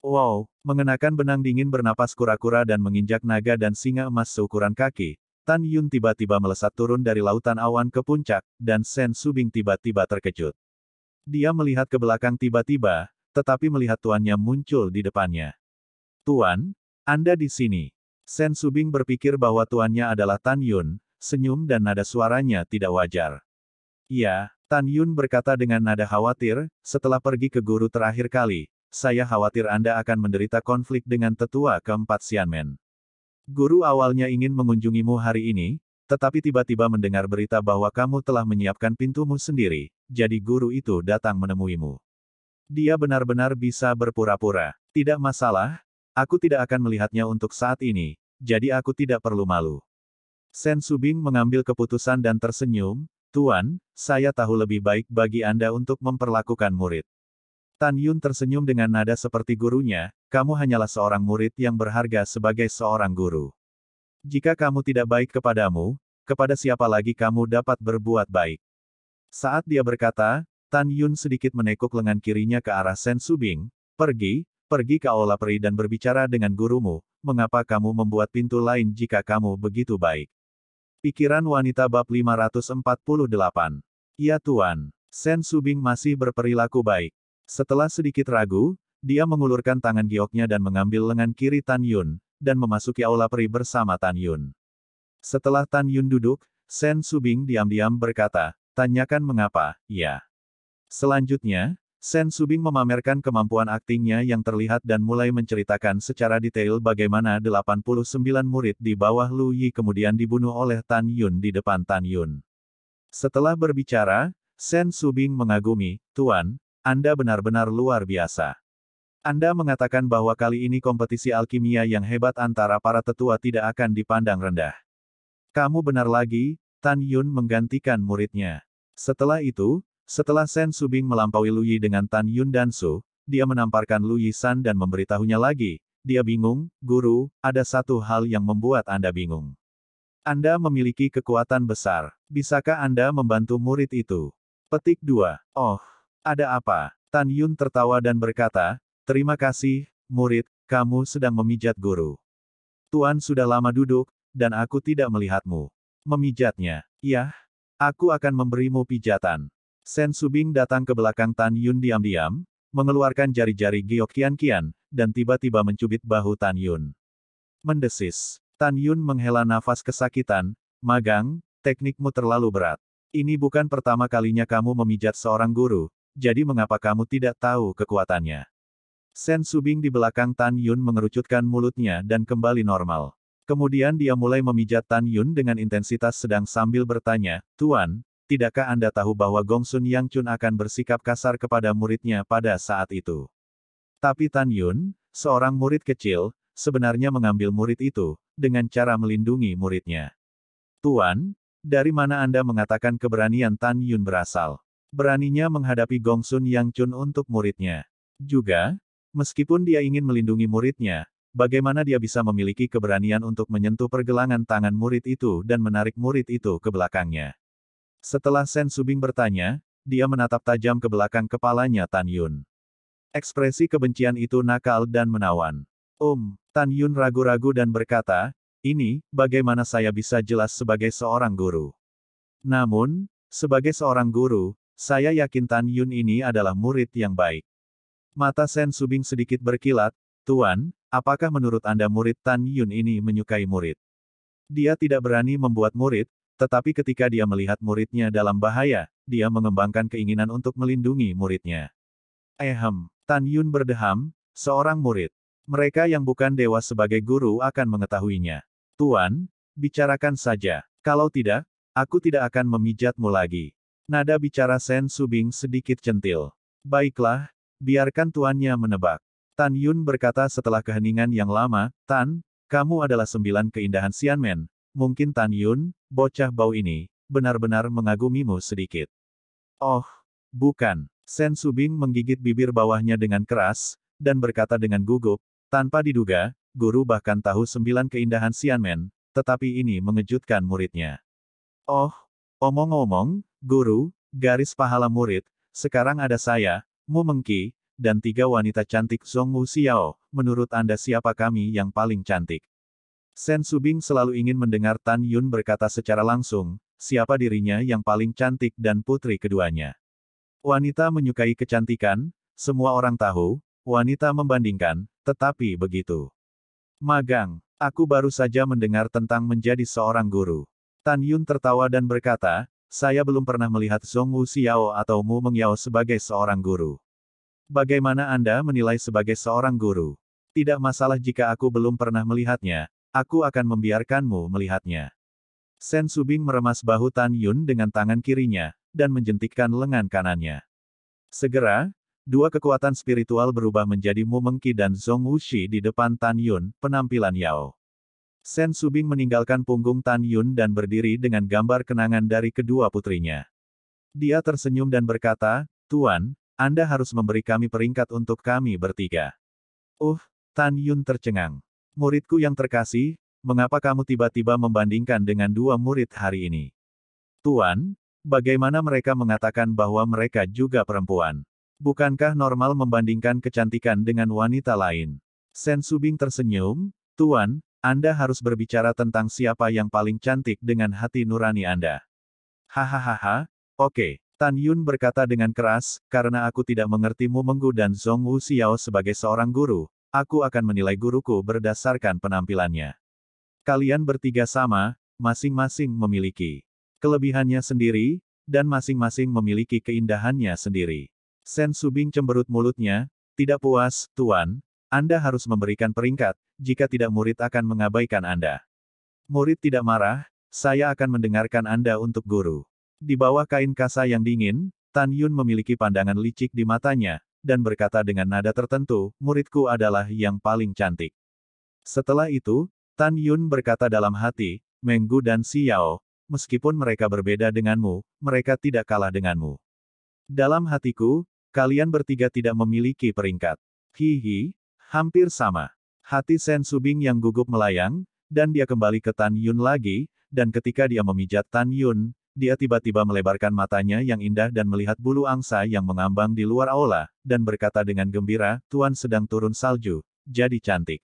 Wow, mengenakan benang dingin bernapas kura-kura dan menginjak naga dan singa emas seukuran kaki, Tan Yun tiba-tiba melesat turun dari lautan awan ke puncak, dan Sen Subing tiba-tiba terkejut. Dia melihat ke belakang tiba-tiba, tetapi melihat tuannya muncul di depannya. Tuan, Anda di sini. Sen Subing berpikir bahwa tuannya adalah Tan Yun, senyum dan nada suaranya tidak wajar. Ya, Tan Yun berkata dengan nada khawatir, setelah pergi ke guru terakhir kali, saya khawatir Anda akan menderita konflik dengan tetua keempat Xianmen. Guru awalnya ingin mengunjungimu hari ini, tetapi tiba-tiba mendengar berita bahwa kamu telah menyiapkan pintumu sendiri, jadi guru itu datang menemuimu. Dia benar-benar bisa berpura-pura. Tidak masalah, aku tidak akan melihatnya untuk saat ini, jadi aku tidak perlu malu. Sen Subing mengambil keputusan dan tersenyum, Tuan, saya tahu lebih baik bagi Anda untuk memperlakukan murid. Tan Yun tersenyum dengan nada seperti gurunya, kamu hanyalah seorang murid yang berharga sebagai seorang guru. Jika kamu tidak baik kepadamu, kepada siapa lagi kamu dapat berbuat baik? Saat dia berkata, Tan Yun sedikit menekuk lengan kirinya ke arah Sen Subing, pergi, pergi ke aula peri dan berbicara dengan gurumu, mengapa kamu membuat pintu lain jika kamu begitu baik? Pikiran wanita bab 548. Ya Tuan, Sen Subing masih berperilaku baik. Setelah sedikit ragu, dia mengulurkan tangan gioknya dan mengambil lengan kiri Tan Yun, dan memasuki aula peri bersama Tan Yun. Setelah Tan Yun duduk, Sen Subing diam-diam berkata, tanyakan mengapa, ya. Selanjutnya, Sen Subing memamerkan kemampuan aktingnya yang terlihat dan mulai menceritakan secara detail bagaimana 89 murid di bawah Lu Yi kemudian dibunuh oleh Tan Yun di depan Tan Yun. Setelah berbicara, Sen Subing mengagumi, Tuan, Anda benar-benar luar biasa. Anda mengatakan bahwa kali ini kompetisi alkimia yang hebat antara para tetua tidak akan dipandang rendah. Kamu benar lagi, Tan Yun menggantikan muridnya. Setelah itu, setelah Sen Subing melampaui Lu Yi dengan Tan Yun dan Su, dia menamparkan Lu Yi San dan memberitahunya lagi, dia bingung, guru, ada satu hal yang membuat Anda bingung. Anda memiliki kekuatan besar. Bisakah Anda membantu murid itu? Petik 2. Oh, ada apa? Tan Yun tertawa dan berkata, Terima kasih, murid, kamu sedang memijat guru. Tuan sudah lama duduk, dan aku tidak melihatmu. Memijatnya. Yah, aku akan memberimu pijatan. Sen Subing datang ke belakang Tan Yun diam-diam, mengeluarkan jari-jari giok kian-kian, dan tiba-tiba mencubit bahu Tan Yun. Mendesis. Tan Yun menghela nafas kesakitan, magang, teknikmu terlalu berat. Ini bukan pertama kalinya kamu memijat seorang guru, jadi mengapa kamu tidak tahu kekuatannya? Sen Subing di belakang Tan Yun mengerucutkan mulutnya dan kembali normal. Kemudian dia mulai memijat Tan Yun dengan intensitas sedang sambil bertanya, Tuan, tidakkah Anda tahu bahwa Gongsun Yang Chun akan bersikap kasar kepada muridnya pada saat itu? Tapi Tan Yun, seorang murid kecil, sebenarnya mengambil murid itu, dengan cara melindungi muridnya. Tuan, dari mana Anda mengatakan keberanian Tan Yun berasal? Beraninya menghadapi Gongsun Yang Chun untuk muridnya. Juga, meskipun dia ingin melindungi muridnya, bagaimana dia bisa memiliki keberanian untuk menyentuh pergelangan tangan murid itu dan menarik murid itu ke belakangnya? Setelah Sen Subing bertanya, dia menatap tajam ke belakang kepalanya Tan Yun. Ekspresi kebencian itu nakal dan menawan. Om, um, Tan Yun ragu-ragu dan berkata, ini, bagaimana saya bisa jelas sebagai seorang guru. Namun, sebagai seorang guru, saya yakin Tan Yun ini adalah murid yang baik. Mata Sen Subing sedikit berkilat, Tuan, apakah menurut Anda murid Tan Yun ini menyukai murid? Dia tidak berani membuat murid, tetapi ketika dia melihat muridnya dalam bahaya, dia mengembangkan keinginan untuk melindungi muridnya. Ehem, Tan Yun berdeham, seorang murid. Mereka yang bukan dewa sebagai guru akan mengetahuinya. Tuan, bicarakan saja. Kalau tidak, aku tidak akan memijatmu lagi. Nada bicara Sen Subing sedikit centil. Baiklah, biarkan tuannya menebak. Tan Yun berkata setelah keheningan yang lama, Tan, kamu adalah sembilan keindahan Xianmen, Mungkin Tan Yun, bocah bau ini, benar-benar mengagumimu sedikit. Oh, bukan. Sen Subing menggigit bibir bawahnya dengan keras, dan berkata dengan gugup, tanpa diduga, guru bahkan tahu sembilan keindahan Xianmen, tetapi ini mengejutkan muridnya. Oh, omong-omong, guru, garis pahala murid, sekarang ada saya, Mu Mengki, dan tiga wanita cantik Zhongmu Xiao, menurut Anda siapa kami yang paling cantik? Sen Subing selalu ingin mendengar Tan Yun berkata secara langsung, siapa dirinya yang paling cantik dan putri keduanya. Wanita menyukai kecantikan, semua orang tahu, wanita membandingkan, tetapi begitu. Magang, aku baru saja mendengar tentang menjadi seorang guru. Tan Yun tertawa dan berkata, saya belum pernah melihat Zhong Wu Xiao atau Mu Meng Yao sebagai seorang guru. Bagaimana Anda menilai sebagai seorang guru? Tidak masalah jika aku belum pernah melihatnya, Aku akan membiarkanmu melihatnya. Sen Subing meremas bahu Tan Yun dengan tangan kirinya, dan menjentikkan lengan kanannya. Segera, dua kekuatan spiritual berubah menjadi Mu Mengqi dan Zhong Wuxi di depan Tan Yun, penampilan Yao. Sen Subing meninggalkan punggung Tan Yun dan berdiri dengan gambar kenangan dari kedua putrinya. Dia tersenyum dan berkata, Tuan, Anda harus memberi kami peringkat untuk kami bertiga. Uh, Tan Yun tercengang. Muridku yang terkasih, mengapa kamu tiba-tiba membandingkan dengan dua murid hari ini? Tuan, bagaimana mereka mengatakan bahwa mereka juga perempuan? Bukankah normal membandingkan kecantikan dengan wanita lain? Sen Subing tersenyum, Tuan, Anda harus berbicara tentang siapa yang paling cantik dengan hati nurani Anda. Hahaha, oke. Tan Yun berkata dengan keras, karena aku tidak mengertimu Menggu dan Zhong Wu Xiao sebagai seorang guru, Aku akan menilai guruku berdasarkan penampilannya. Kalian bertiga sama, masing-masing memiliki kelebihannya sendiri, dan masing-masing memiliki keindahannya sendiri. Sen Subing cemberut mulutnya, tidak puas, Tuan, Anda harus memberikan peringkat, jika tidak murid akan mengabaikan Anda. Murid tidak marah, saya akan mendengarkan Anda untuk guru. Di bawah kain kasa yang dingin, Tan Yun memiliki pandangan licik di matanya, dan berkata dengan nada tertentu, muridku adalah yang paling cantik. Setelah itu, Tan Yun berkata dalam hati, Menggu dan Xiao, meskipun mereka berbeda denganmu, mereka tidak kalah denganmu. Dalam hatiku, kalian bertiga tidak memiliki peringkat. Hihi, hampir sama. Hati Sen Subing yang gugup melayang, dan dia kembali ke Tan Yun lagi, dan ketika dia memijat Tan Yun, dia tiba-tiba melebarkan matanya yang indah dan melihat bulu angsa yang mengambang di luar aula, dan berkata dengan gembira, Tuan sedang turun salju, jadi cantik.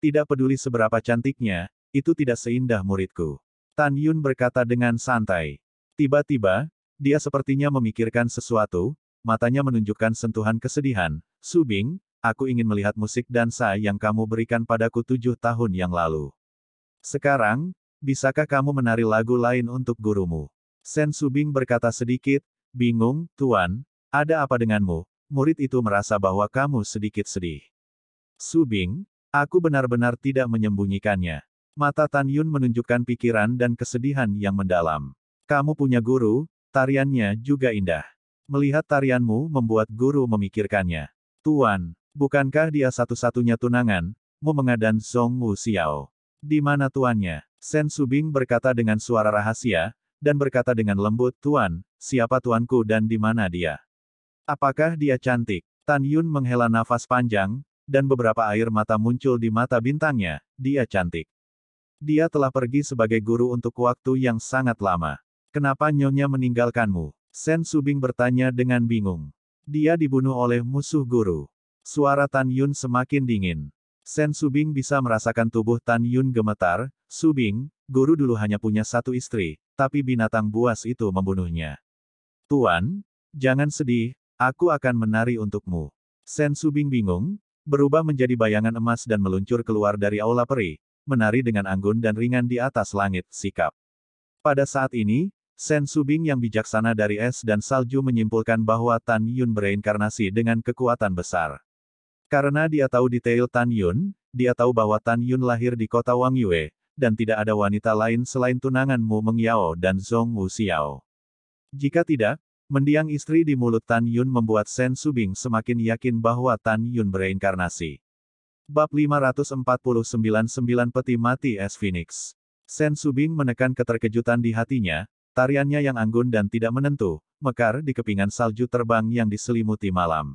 Tidak peduli seberapa cantiknya, itu tidak seindah muridku. Tan Yun berkata dengan santai. Tiba-tiba, dia sepertinya memikirkan sesuatu, matanya menunjukkan sentuhan kesedihan. Subing, aku ingin melihat musik dansa yang kamu berikan padaku tujuh tahun yang lalu. Sekarang, bisakah kamu menari lagu lain untuk gurumu? Sen Subing berkata sedikit, bingung, Tuan, ada apa denganmu? Murid itu merasa bahwa kamu sedikit sedih. Subing, aku benar-benar tidak menyembunyikannya. Mata Tan Yun menunjukkan pikiran dan kesedihan yang mendalam. Kamu punya guru, tariannya juga indah. Melihat tarianmu membuat guru memikirkannya. Tuan, bukankah dia satu-satunya tunangan, Mu mengadan Song Wu Xiao? Di mana tuannya? Sen Subing berkata dengan suara rahasia, dan berkata dengan lembut, Tuan, siapa tuanku dan di mana dia? Apakah dia cantik? Tan Yun menghela nafas panjang, dan beberapa air mata muncul di mata bintangnya, dia cantik. Dia telah pergi sebagai guru untuk waktu yang sangat lama. Kenapa Nyonya meninggalkanmu? Sen Subing bertanya dengan bingung. Dia dibunuh oleh musuh guru. Suara Tan Yun semakin dingin. Sen Subing bisa merasakan tubuh Tan Yun gemetar, Subing, guru dulu hanya punya satu istri, tapi binatang buas itu membunuhnya. Tuan, jangan sedih, aku akan menari untukmu. Sen Subing bingung, berubah menjadi bayangan emas dan meluncur keluar dari aula peri, menari dengan anggun dan ringan di atas langit, sikap. Pada saat ini, Sen Subing yang bijaksana dari es dan salju menyimpulkan bahwa Tan Yun bereinkarnasi dengan kekuatan besar. Karena dia tahu detail Tan Yun, dia tahu bahwa Tan Yun lahir di kota Wang Yue, dan tidak ada wanita lain selain tunanganmu Mengyao dan Zhong Wu Jika tidak, mendiang istri di mulut Tan Yun membuat Shen Subing semakin yakin bahwa Tan Yun bereinkarnasi. Bab 549 9 Peti Mati Es Phoenix Shen Subing menekan keterkejutan di hatinya, tariannya yang anggun dan tidak menentu, mekar di kepingan salju terbang yang diselimuti malam.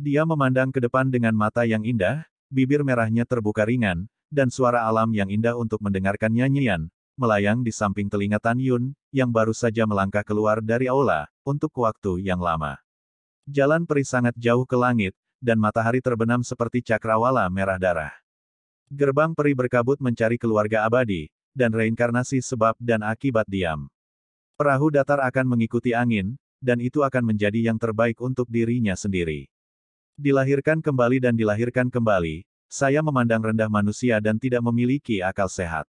Dia memandang ke depan dengan mata yang indah, bibir merahnya terbuka ringan, dan suara alam yang indah untuk mendengarkan nyanyian, melayang di samping telinga Tan Yun, yang baru saja melangkah keluar dari aula, untuk waktu yang lama. Jalan peri sangat jauh ke langit, dan matahari terbenam seperti cakrawala merah darah. Gerbang peri berkabut mencari keluarga abadi, dan reinkarnasi sebab dan akibat diam. Perahu datar akan mengikuti angin, dan itu akan menjadi yang terbaik untuk dirinya sendiri. Dilahirkan kembali dan dilahirkan kembali, saya memandang rendah manusia dan tidak memiliki akal sehat.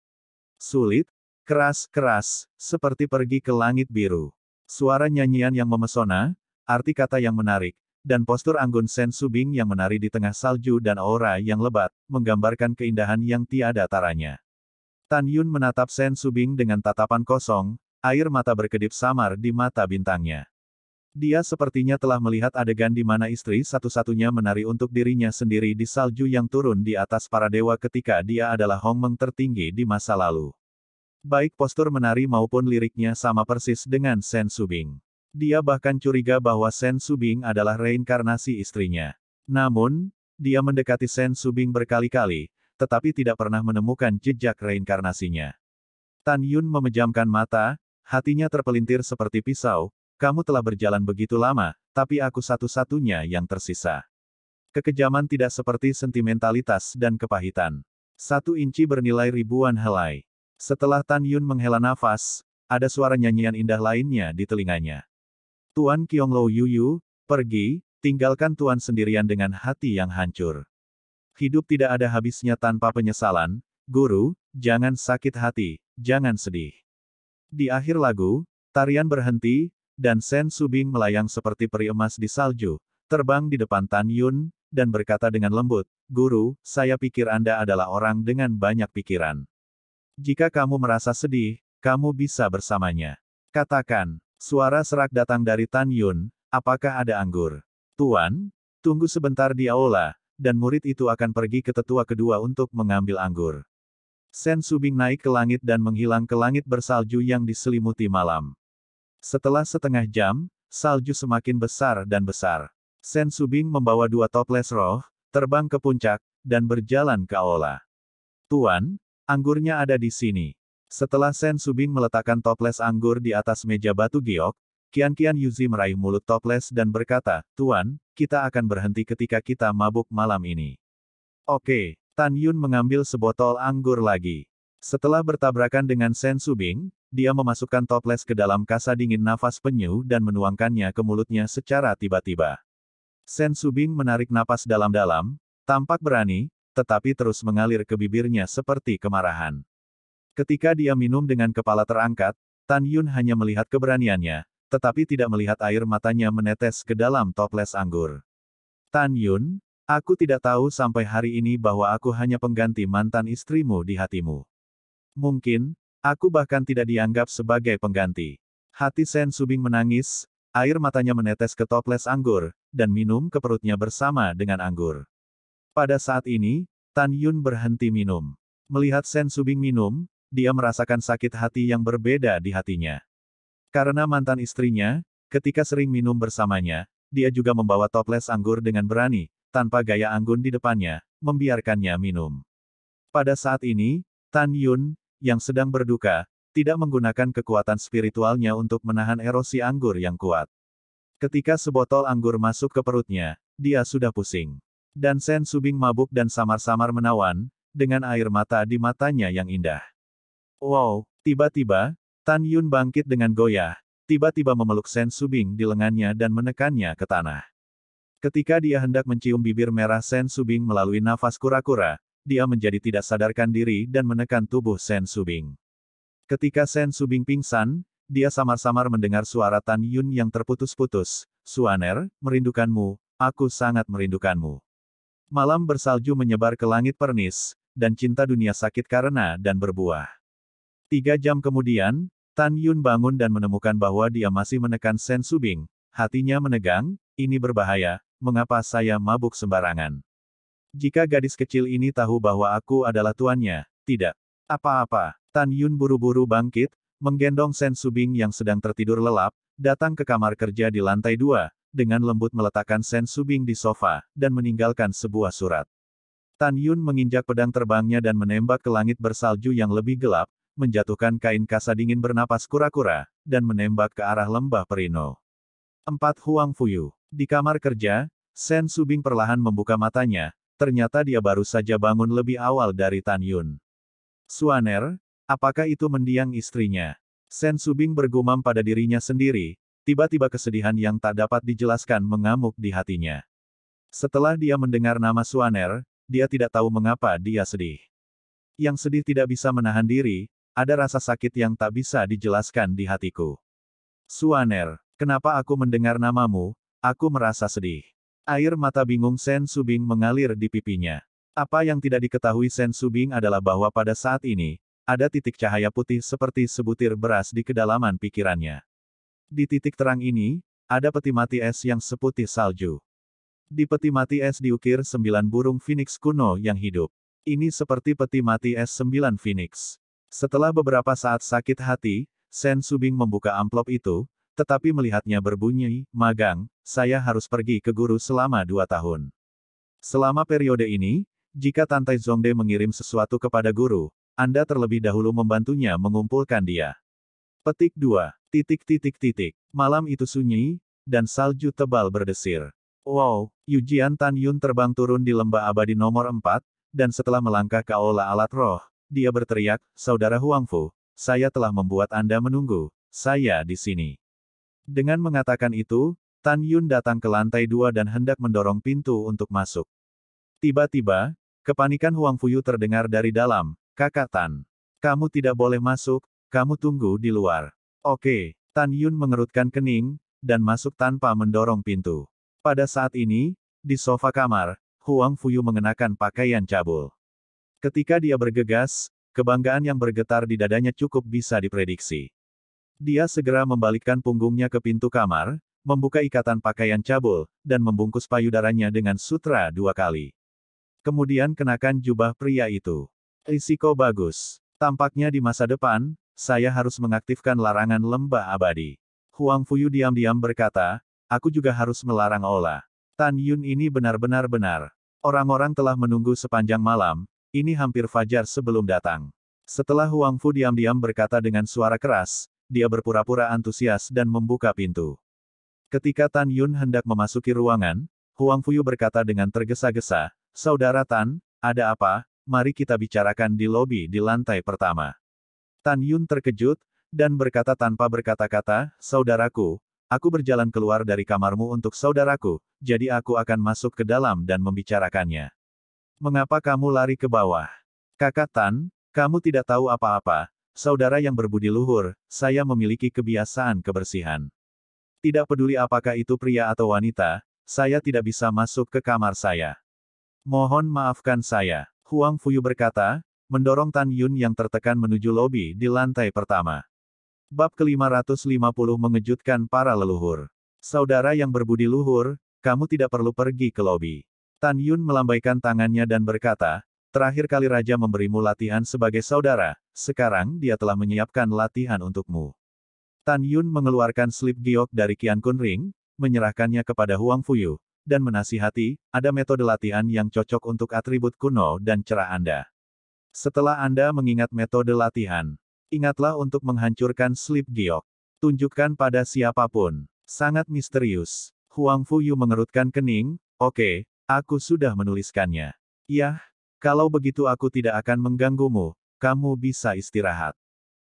Sulit, keras, keras, seperti pergi ke langit biru. Suara nyanyian yang memesona, arti kata yang menarik, dan postur anggun Sen Subing yang menari di tengah salju dan aura yang lebat, menggambarkan keindahan yang tiada taranya. Tan Yun menatap Sen Subing dengan tatapan kosong, air mata berkedip samar di mata bintangnya. Dia sepertinya telah melihat adegan di mana istri satu-satunya menari untuk dirinya sendiri di salju yang turun di atas para dewa ketika dia adalah Hong Meng tertinggi di masa lalu. Baik postur menari maupun liriknya sama persis dengan Shen Subing. Dia bahkan curiga bahwa Shen Subing adalah reinkarnasi istrinya. Namun, dia mendekati Shen Subing berkali-kali, tetapi tidak pernah menemukan jejak reinkarnasinya. Tan Yun memejamkan mata, hatinya terpelintir seperti pisau, kamu telah berjalan begitu lama, tapi aku satu-satunya yang tersisa. Kekejaman tidak seperti sentimentalitas dan kepahitan. Satu inci bernilai ribuan helai. Setelah Tan Yun menghela nafas, ada suara nyanyian indah lainnya di telinganya. Tuan Kiong Lou Yuyu, pergi, tinggalkan Tuan sendirian dengan hati yang hancur. Hidup tidak ada habisnya tanpa penyesalan, guru, jangan sakit hati, jangan sedih. Di akhir lagu, tarian berhenti, dan Sen Subing melayang seperti peri emas di salju, terbang di depan Tan Yun, dan berkata dengan lembut, Guru, saya pikir Anda adalah orang dengan banyak pikiran. Jika kamu merasa sedih, kamu bisa bersamanya. Katakan, suara serak datang dari Tan Yun, apakah ada anggur? Tuan, tunggu sebentar di aula, dan murid itu akan pergi ke tetua kedua untuk mengambil anggur. Sen Subing naik ke langit dan menghilang ke langit bersalju yang diselimuti malam. Setelah setengah jam, salju semakin besar dan besar. Sen Subing membawa dua toples roh, terbang ke puncak, dan berjalan ke aula. Tuan, anggurnya ada di sini. Setelah Sen Subing meletakkan toples anggur di atas meja batu giok, Kian Kian Yuzi meraih mulut toples dan berkata, Tuan, kita akan berhenti ketika kita mabuk malam ini. Oke, Tan Yun mengambil sebotol anggur lagi. Setelah bertabrakan dengan Sen Subing, dia memasukkan toples ke dalam kasa dingin nafas penyu dan menuangkannya ke mulutnya secara tiba-tiba. Sen Subing menarik napas dalam-dalam, tampak berani, tetapi terus mengalir ke bibirnya seperti kemarahan. Ketika dia minum dengan kepala terangkat, Tan Yun hanya melihat keberaniannya, tetapi tidak melihat air matanya menetes ke dalam toples anggur. Tan Yun, aku tidak tahu sampai hari ini bahwa aku hanya pengganti mantan istrimu di hatimu. Mungkin, Aku bahkan tidak dianggap sebagai pengganti. Hati Sen Subing menangis, air matanya menetes ke toples anggur, dan minum ke perutnya bersama dengan anggur. Pada saat ini, Tan Yun berhenti minum. Melihat Sen Subing minum, dia merasakan sakit hati yang berbeda di hatinya. Karena mantan istrinya, ketika sering minum bersamanya, dia juga membawa toples anggur dengan berani, tanpa gaya anggun di depannya, membiarkannya minum. Pada saat ini, Tan Yun, yang sedang berduka, tidak menggunakan kekuatan spiritualnya untuk menahan erosi anggur yang kuat. Ketika sebotol anggur masuk ke perutnya, dia sudah pusing. Dan Sen Subing mabuk dan samar-samar menawan, dengan air mata di matanya yang indah. Wow, tiba-tiba, Tan Yun bangkit dengan goyah, tiba-tiba memeluk Sen Subing di lengannya dan menekannya ke tanah. Ketika dia hendak mencium bibir merah Sen Subing melalui nafas kura-kura, dia menjadi tidak sadarkan diri dan menekan tubuh Sen Subing. Ketika Sen Subing pingsan, dia samar-samar mendengar suara Tan Yun yang terputus-putus. Suaner, merindukanmu, aku sangat merindukanmu. Malam bersalju menyebar ke langit pernis, dan cinta dunia sakit karena dan berbuah. Tiga jam kemudian, Tan Yun bangun dan menemukan bahwa dia masih menekan Sen Subing. Hatinya menegang, ini berbahaya, mengapa saya mabuk sembarangan. Jika gadis kecil ini tahu bahwa aku adalah tuannya, tidak. Apa-apa, Tan Yun buru-buru bangkit, menggendong Sen Subing yang sedang tertidur lelap, datang ke kamar kerja di lantai dua, dengan lembut meletakkan Sen Subing di sofa, dan meninggalkan sebuah surat. Tan Yun menginjak pedang terbangnya dan menembak ke langit bersalju yang lebih gelap, menjatuhkan kain kasa dingin bernapas kura-kura, dan menembak ke arah lembah Perino. 4. Huang Fuyu Di kamar kerja, Sen Subing perlahan membuka matanya, ternyata dia baru saja bangun lebih awal dari Tan Yun. Suaner, apakah itu mendiang istrinya? Sen Subing bergumam pada dirinya sendiri, tiba-tiba kesedihan yang tak dapat dijelaskan mengamuk di hatinya. Setelah dia mendengar nama Suaner, dia tidak tahu mengapa dia sedih. Yang sedih tidak bisa menahan diri, ada rasa sakit yang tak bisa dijelaskan di hatiku. Suaner, kenapa aku mendengar namamu, aku merasa sedih. Air mata bingung Sen Subing mengalir di pipinya. Apa yang tidak diketahui Sen Subing adalah bahwa pada saat ini, ada titik cahaya putih seperti sebutir beras di kedalaman pikirannya. Di titik terang ini, ada peti mati es yang seputih salju. Di peti mati es diukir sembilan burung phoenix kuno yang hidup. Ini seperti peti mati es sembilan phoenix. Setelah beberapa saat sakit hati, Sen Subing membuka amplop itu, tetapi melihatnya berbunyi, magang, saya harus pergi ke guru selama dua tahun. Selama periode ini, jika Tante Zongde mengirim sesuatu kepada guru, Anda terlebih dahulu membantunya mengumpulkan dia. Petik 2. Titik titik titik. Malam itu sunyi, dan salju tebal berdesir. Wow, Yujian Tan Yun terbang turun di lembah abadi nomor 4, dan setelah melangkah ke aula alat roh, dia berteriak, Saudara Huangfu, saya telah membuat Anda menunggu, saya di sini. Dengan mengatakan itu, Tan Yun datang ke lantai dua dan hendak mendorong pintu untuk masuk. Tiba-tiba, kepanikan Huang Fuyu terdengar dari dalam, kakak Tan. Kamu tidak boleh masuk, kamu tunggu di luar. Oke, Tan Yun mengerutkan kening, dan masuk tanpa mendorong pintu. Pada saat ini, di sofa kamar, Huang Fuyu mengenakan pakaian cabul. Ketika dia bergegas, kebanggaan yang bergetar di dadanya cukup bisa diprediksi. Dia segera membalikkan punggungnya ke pintu kamar, membuka ikatan pakaian cabul, dan membungkus payudaranya dengan sutra dua kali. Kemudian kenakan jubah pria itu. Risiko bagus. Tampaknya di masa depan, saya harus mengaktifkan larangan lembah abadi. Huang Fuyu diam-diam berkata, aku juga harus melarang Ola. Tan Yun ini benar-benar benar. Orang-orang telah menunggu sepanjang malam, ini hampir fajar sebelum datang. Setelah Huang Fu diam-diam berkata dengan suara keras, dia berpura-pura antusias dan membuka pintu. Ketika Tan Yun hendak memasuki ruangan, Huang Fuyu berkata dengan tergesa-gesa, Saudara Tan, ada apa? Mari kita bicarakan di lobi di lantai pertama. Tan Yun terkejut, dan berkata tanpa berkata-kata, Saudaraku, aku berjalan keluar dari kamarmu untuk saudaraku, jadi aku akan masuk ke dalam dan membicarakannya. Mengapa kamu lari ke bawah? Kakak Tan, kamu tidak tahu apa-apa, Saudara yang berbudi luhur, saya memiliki kebiasaan kebersihan. Tidak peduli apakah itu pria atau wanita, saya tidak bisa masuk ke kamar saya. Mohon maafkan saya. Huang Fuyu berkata, mendorong Tan Yun yang tertekan menuju lobi di lantai pertama. Bab ke-550 mengejutkan para leluhur. Saudara yang berbudi luhur, kamu tidak perlu pergi ke lobi. Tan Yun melambaikan tangannya dan berkata, terakhir kali Raja memberimu latihan sebagai saudara, sekarang dia telah menyiapkan latihan untukmu. Tan Yun mengeluarkan slip giok dari Kian Kun Ring, menyerahkannya kepada Huang Fuyu, dan menasihati, ada metode latihan yang cocok untuk atribut kuno dan cerah Anda. Setelah Anda mengingat metode latihan, ingatlah untuk menghancurkan slip giok. Tunjukkan pada siapapun. Sangat misterius. Huang Fuyu mengerutkan kening, oke, okay, aku sudah menuliskannya. Yah, kalau begitu aku tidak akan mengganggumu, kamu bisa istirahat.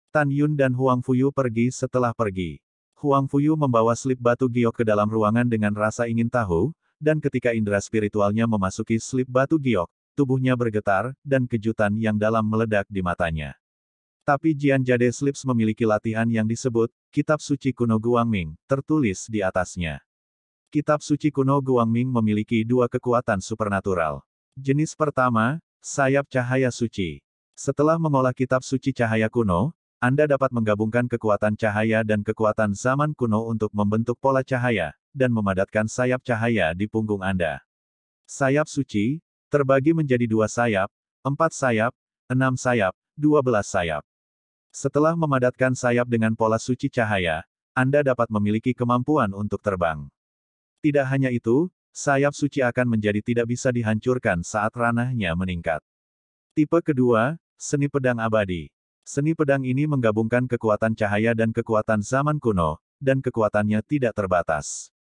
Tan Yun dan Huang Fuyu pergi setelah pergi. Huang Fuyu membawa slip batu giok ke dalam ruangan dengan rasa ingin tahu, dan ketika indera spiritualnya memasuki slip batu giok, tubuhnya bergetar, dan kejutan yang dalam meledak di matanya. Tapi Jian Jade Slips memiliki latihan yang disebut, Kitab Suci Kuno Guangming, tertulis di atasnya. Kitab Suci Kuno Guangming memiliki dua kekuatan supernatural. Jenis pertama, Sayap Cahaya Suci. Setelah mengolah kitab suci cahaya kuno, Anda dapat menggabungkan kekuatan cahaya dan kekuatan zaman kuno untuk membentuk pola cahaya, dan memadatkan sayap cahaya di punggung Anda. Sayap suci, terbagi menjadi dua sayap, empat sayap, enam sayap, dua belas sayap. Setelah memadatkan sayap dengan pola suci cahaya, Anda dapat memiliki kemampuan untuk terbang. Tidak hanya itu, sayap suci akan menjadi tidak bisa dihancurkan saat ranahnya meningkat. Tipe kedua, Seni Pedang Abadi Seni pedang ini menggabungkan kekuatan cahaya dan kekuatan zaman kuno, dan kekuatannya tidak terbatas.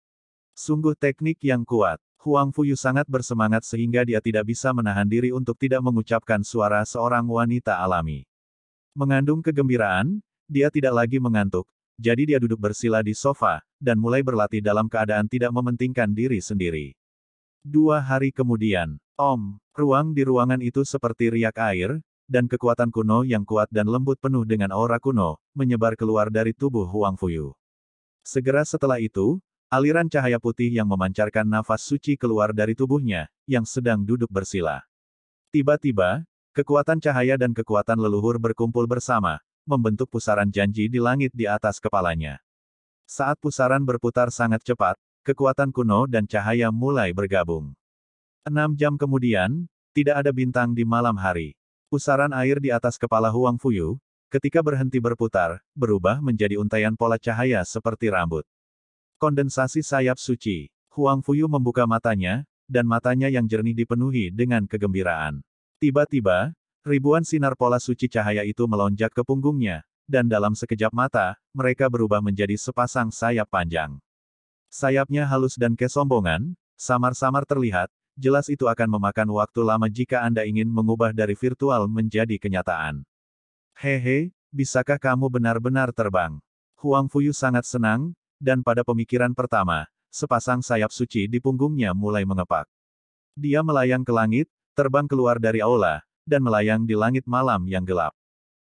Sungguh teknik yang kuat. Huang Fuyu sangat bersemangat sehingga dia tidak bisa menahan diri untuk tidak mengucapkan suara seorang wanita alami. Mengandung kegembiraan, dia tidak lagi mengantuk, jadi dia duduk bersila di sofa, dan mulai berlatih dalam keadaan tidak mementingkan diri sendiri. Dua hari kemudian, Om, ruang di ruangan itu seperti riak air, dan kekuatan kuno yang kuat dan lembut penuh dengan aura kuno, menyebar keluar dari tubuh Huang Fuyu. Segera setelah itu, aliran cahaya putih yang memancarkan nafas suci keluar dari tubuhnya, yang sedang duduk bersila. Tiba-tiba, kekuatan cahaya dan kekuatan leluhur berkumpul bersama, membentuk pusaran janji di langit di atas kepalanya. Saat pusaran berputar sangat cepat, kekuatan kuno dan cahaya mulai bergabung. Enam jam kemudian, tidak ada bintang di malam hari. Pusaran air di atas kepala Huang Fuyu, ketika berhenti berputar, berubah menjadi untaian pola cahaya seperti rambut. Kondensasi sayap suci. Huang Fuyu membuka matanya, dan matanya yang jernih dipenuhi dengan kegembiraan. Tiba-tiba, ribuan sinar pola suci cahaya itu melonjak ke punggungnya, dan dalam sekejap mata, mereka berubah menjadi sepasang sayap panjang. Sayapnya halus dan kesombongan, samar-samar terlihat, jelas itu akan memakan waktu lama jika Anda ingin mengubah dari virtual menjadi kenyataan. Hehe, bisakah kamu benar-benar terbang? Huang Fuyu sangat senang, dan pada pemikiran pertama, sepasang sayap suci di punggungnya mulai mengepak. Dia melayang ke langit, terbang keluar dari aula, dan melayang di langit malam yang gelap.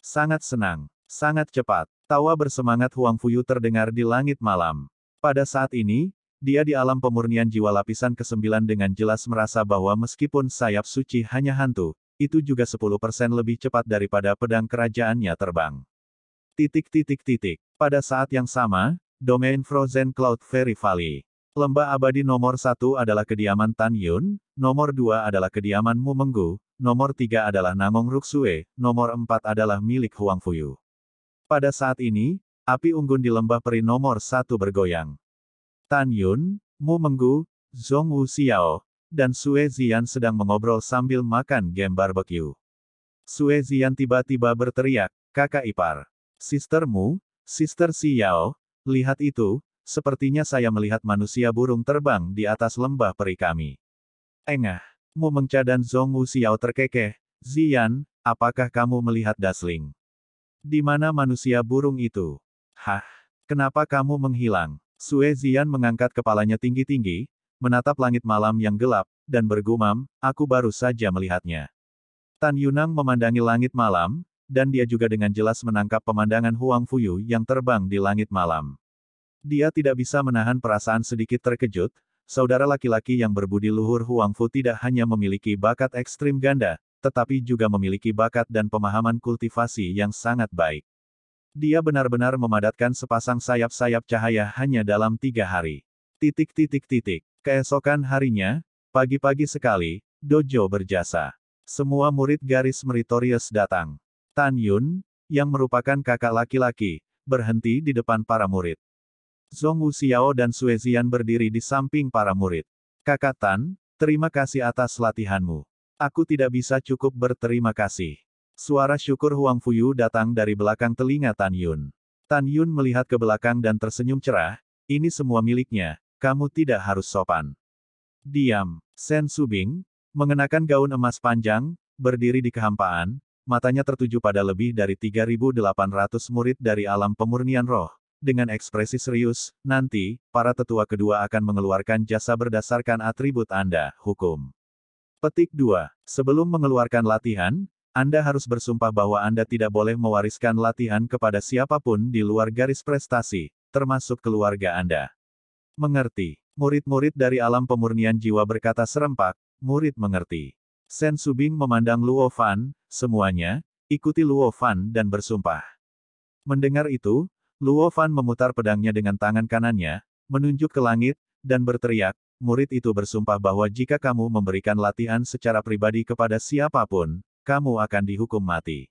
Sangat senang, sangat cepat, tawa bersemangat Huang Fuyu terdengar di langit malam. Pada saat ini, dia di alam pemurnian jiwa lapisan ke-9 dengan jelas merasa bahwa meskipun sayap suci hanya hantu, itu juga 10% lebih cepat daripada pedang kerajaannya terbang. Titik titik titik. Pada saat yang sama, domain Frozen Cloud Fairy Valley. Lembah abadi nomor satu adalah kediaman Tan Yun, nomor dua adalah kediaman Mu Menggu, nomor tiga adalah Nangong Ruksue, nomor empat adalah milik Huang Fuyu. Pada saat ini, api unggun di lembah peri nomor satu bergoyang. Tan Yun, Mu Menggu, Zhong Wu Xiao, dan Sue Zian sedang mengobrol sambil makan game barbecue. Sue Zian tiba-tiba berteriak, kakak ipar. Sistermu, Sister Xiao, lihat itu, sepertinya saya melihat manusia burung terbang di atas lembah peri kami. Engah, Mu Mengca dan Zhong Wu Xiao terkekeh, Zian, apakah kamu melihat Dasling? Di mana manusia burung itu? Hah, kenapa kamu menghilang? Sue Zian mengangkat kepalanya tinggi-tinggi, menatap langit malam yang gelap, dan bergumam, aku baru saja melihatnya. Tan Yunang memandangi langit malam, dan dia juga dengan jelas menangkap pemandangan Huang Fuyu yang terbang di langit malam. Dia tidak bisa menahan perasaan sedikit terkejut, saudara laki-laki yang berbudi luhur Huang Fu tidak hanya memiliki bakat ekstrim ganda, tetapi juga memiliki bakat dan pemahaman kultivasi yang sangat baik. Dia benar-benar memadatkan sepasang sayap-sayap cahaya hanya dalam tiga hari. Titik titik titik. Keesokan harinya, pagi-pagi sekali, dojo berjasa. Semua murid garis meritorius datang. Tan Yun, yang merupakan kakak laki-laki, berhenti di depan para murid. Zhong Wuxiao dan Sue Zian berdiri di samping para murid. Kakak Tan, terima kasih atas latihanmu. Aku tidak bisa cukup berterima kasih. Suara syukur Huang Fuyu datang dari belakang telinga Tan Yun. Tan Yun melihat ke belakang dan tersenyum cerah, ini semua miliknya, kamu tidak harus sopan. Diam, Sen Subing, mengenakan gaun emas panjang, berdiri di kehampaan, matanya tertuju pada lebih dari 3.800 murid dari alam pemurnian roh. Dengan ekspresi serius, nanti, para tetua kedua akan mengeluarkan jasa berdasarkan atribut Anda, hukum. Petik 2. Sebelum mengeluarkan latihan, anda harus bersumpah bahwa Anda tidak boleh mewariskan latihan kepada siapapun di luar garis prestasi, termasuk keluarga Anda. Mengerti. Murid-murid dari alam pemurnian jiwa berkata serempak, murid mengerti. Sen Subing memandang Luo Fan, semuanya, ikuti Luo Fan dan bersumpah. Mendengar itu, Luo Fan memutar pedangnya dengan tangan kanannya, menunjuk ke langit, dan berteriak, murid itu bersumpah bahwa jika kamu memberikan latihan secara pribadi kepada siapapun, kamu akan dihukum mati.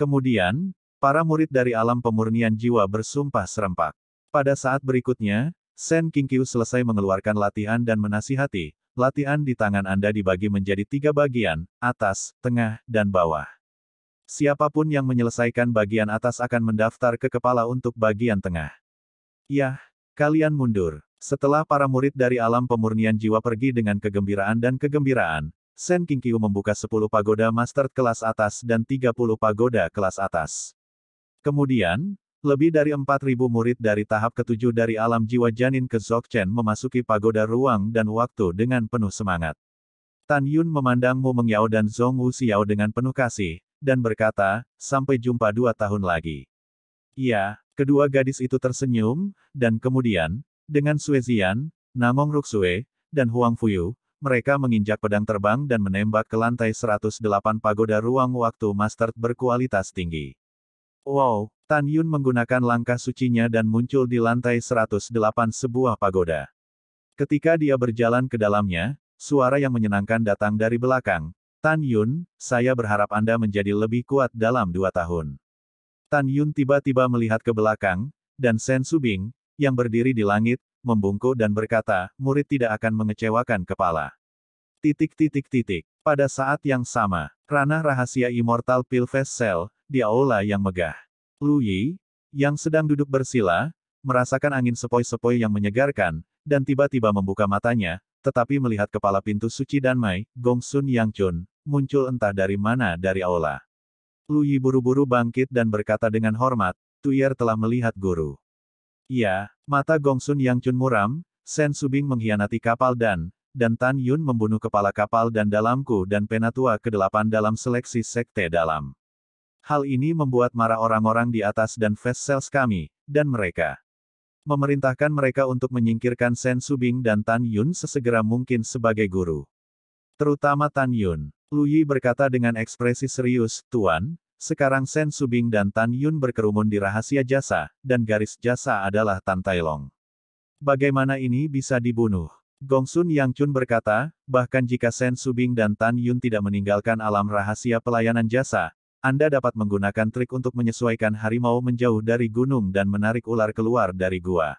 Kemudian, para murid dari alam pemurnian jiwa bersumpah serempak. Pada saat berikutnya, Sen King Kingqiu selesai mengeluarkan latihan dan menasihati, latihan di tangan Anda dibagi menjadi tiga bagian, atas, tengah, dan bawah. Siapapun yang menyelesaikan bagian atas akan mendaftar ke kepala untuk bagian tengah. Yah, kalian mundur. Setelah para murid dari alam pemurnian jiwa pergi dengan kegembiraan dan kegembiraan, Sen Qingqiu membuka 10 pagoda master kelas atas dan 30 pagoda kelas atas. Kemudian, lebih dari 4.000 murid dari tahap ketujuh dari alam jiwa janin ke Zogchen memasuki pagoda ruang dan waktu dengan penuh semangat. Tan Yun memandang Mu Mengyao dan Zhong Wu Xiao dengan penuh kasih, dan berkata, sampai jumpa dua tahun lagi. Ya, kedua gadis itu tersenyum, dan kemudian, dengan Suezian, Namong Ruxue, dan Huang Fuyu, mereka menginjak pedang terbang dan menembak ke lantai 108 pagoda ruang waktu master berkualitas tinggi. Wow, Tan Yun menggunakan langkah sucinya dan muncul di lantai 108 sebuah pagoda. Ketika dia berjalan ke dalamnya, suara yang menyenangkan datang dari belakang. Tan Yun, saya berharap Anda menjadi lebih kuat dalam dua tahun. Tan Yun tiba-tiba melihat ke belakang, dan Sen Subing, yang berdiri di langit, membungkuk dan berkata, murid tidak akan mengecewakan kepala. Titik titik titik. Pada saat yang sama, ranah rahasia Immortal Pilves Cell, di aula yang megah. Lui, yang sedang duduk bersila, merasakan angin sepoi-sepoi yang menyegarkan, dan tiba-tiba membuka matanya, tetapi melihat kepala pintu suci dan Mai, Gong Sun Yang Chun, muncul entah dari mana dari aula. Lui buru-buru bangkit dan berkata dengan hormat, Tuyer telah melihat guru. Iya, mata Gongsun Yang Chun muram, Sen Subing mengkhianati kapal dan, dan Tan Yun membunuh kepala kapal dan dalamku dan penatua ke-8 dalam seleksi sekte dalam. Hal ini membuat marah orang-orang di atas dan fast sales kami, dan mereka memerintahkan mereka untuk menyingkirkan Sen Subing dan Tan Yun sesegera mungkin sebagai guru. Terutama Tan Yun. Lu Yi berkata dengan ekspresi serius, Tuan, sekarang Sen Subing dan Tan Yun berkerumun di rahasia jasa, dan garis jasa adalah Tan Tailong. Bagaimana ini bisa dibunuh? Gong Sun Yang Chun berkata, bahkan jika Sen Subing dan Tan Yun tidak meninggalkan alam rahasia pelayanan jasa, Anda dapat menggunakan trik untuk menyesuaikan harimau menjauh dari gunung dan menarik ular keluar dari gua.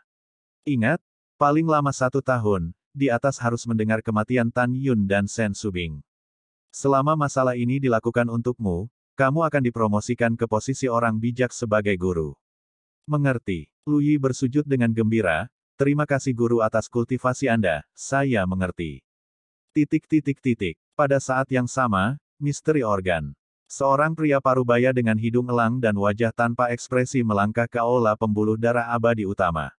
Ingat, paling lama satu tahun, di atas harus mendengar kematian Tan Yun dan Sen Subing. Selama masalah ini dilakukan untukmu, kamu akan dipromosikan ke posisi orang bijak sebagai guru. Mengerti. Yi bersujud dengan gembira, terima kasih guru atas kultivasi Anda, saya mengerti. Titik titik titik. Pada saat yang sama, misteri organ. Seorang pria parubaya dengan hidung elang dan wajah tanpa ekspresi melangkah ke aula pembuluh darah abadi utama.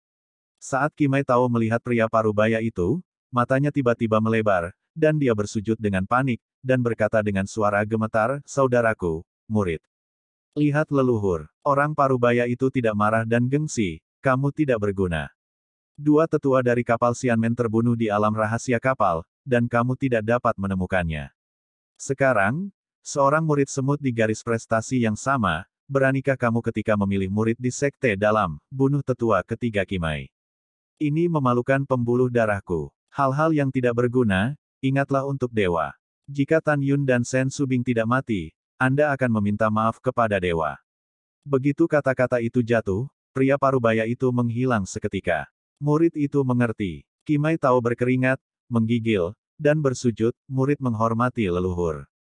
Saat Kimai Tao melihat pria parubaya itu, matanya tiba-tiba melebar, dan dia bersujud dengan panik, dan berkata dengan suara gemetar, Saudaraku, murid. Lihat leluhur, orang parubaya itu tidak marah dan gengsi, kamu tidak berguna. Dua tetua dari kapal Sianmen terbunuh di alam rahasia kapal, dan kamu tidak dapat menemukannya. Sekarang, seorang murid semut di garis prestasi yang sama, beranikah kamu ketika memilih murid di sekte dalam, bunuh tetua ketiga Kimai. Ini memalukan pembuluh darahku. Hal-hal yang tidak berguna, ingatlah untuk dewa. Jika Tan Yun dan Shen Subing tidak mati, Anda akan meminta maaf kepada dewa. Begitu kata-kata itu jatuh, pria parubaya itu menghilang seketika. Murid itu mengerti. Kimai Tao berkeringat, menggigil, dan bersujud, murid menghormati leluhur.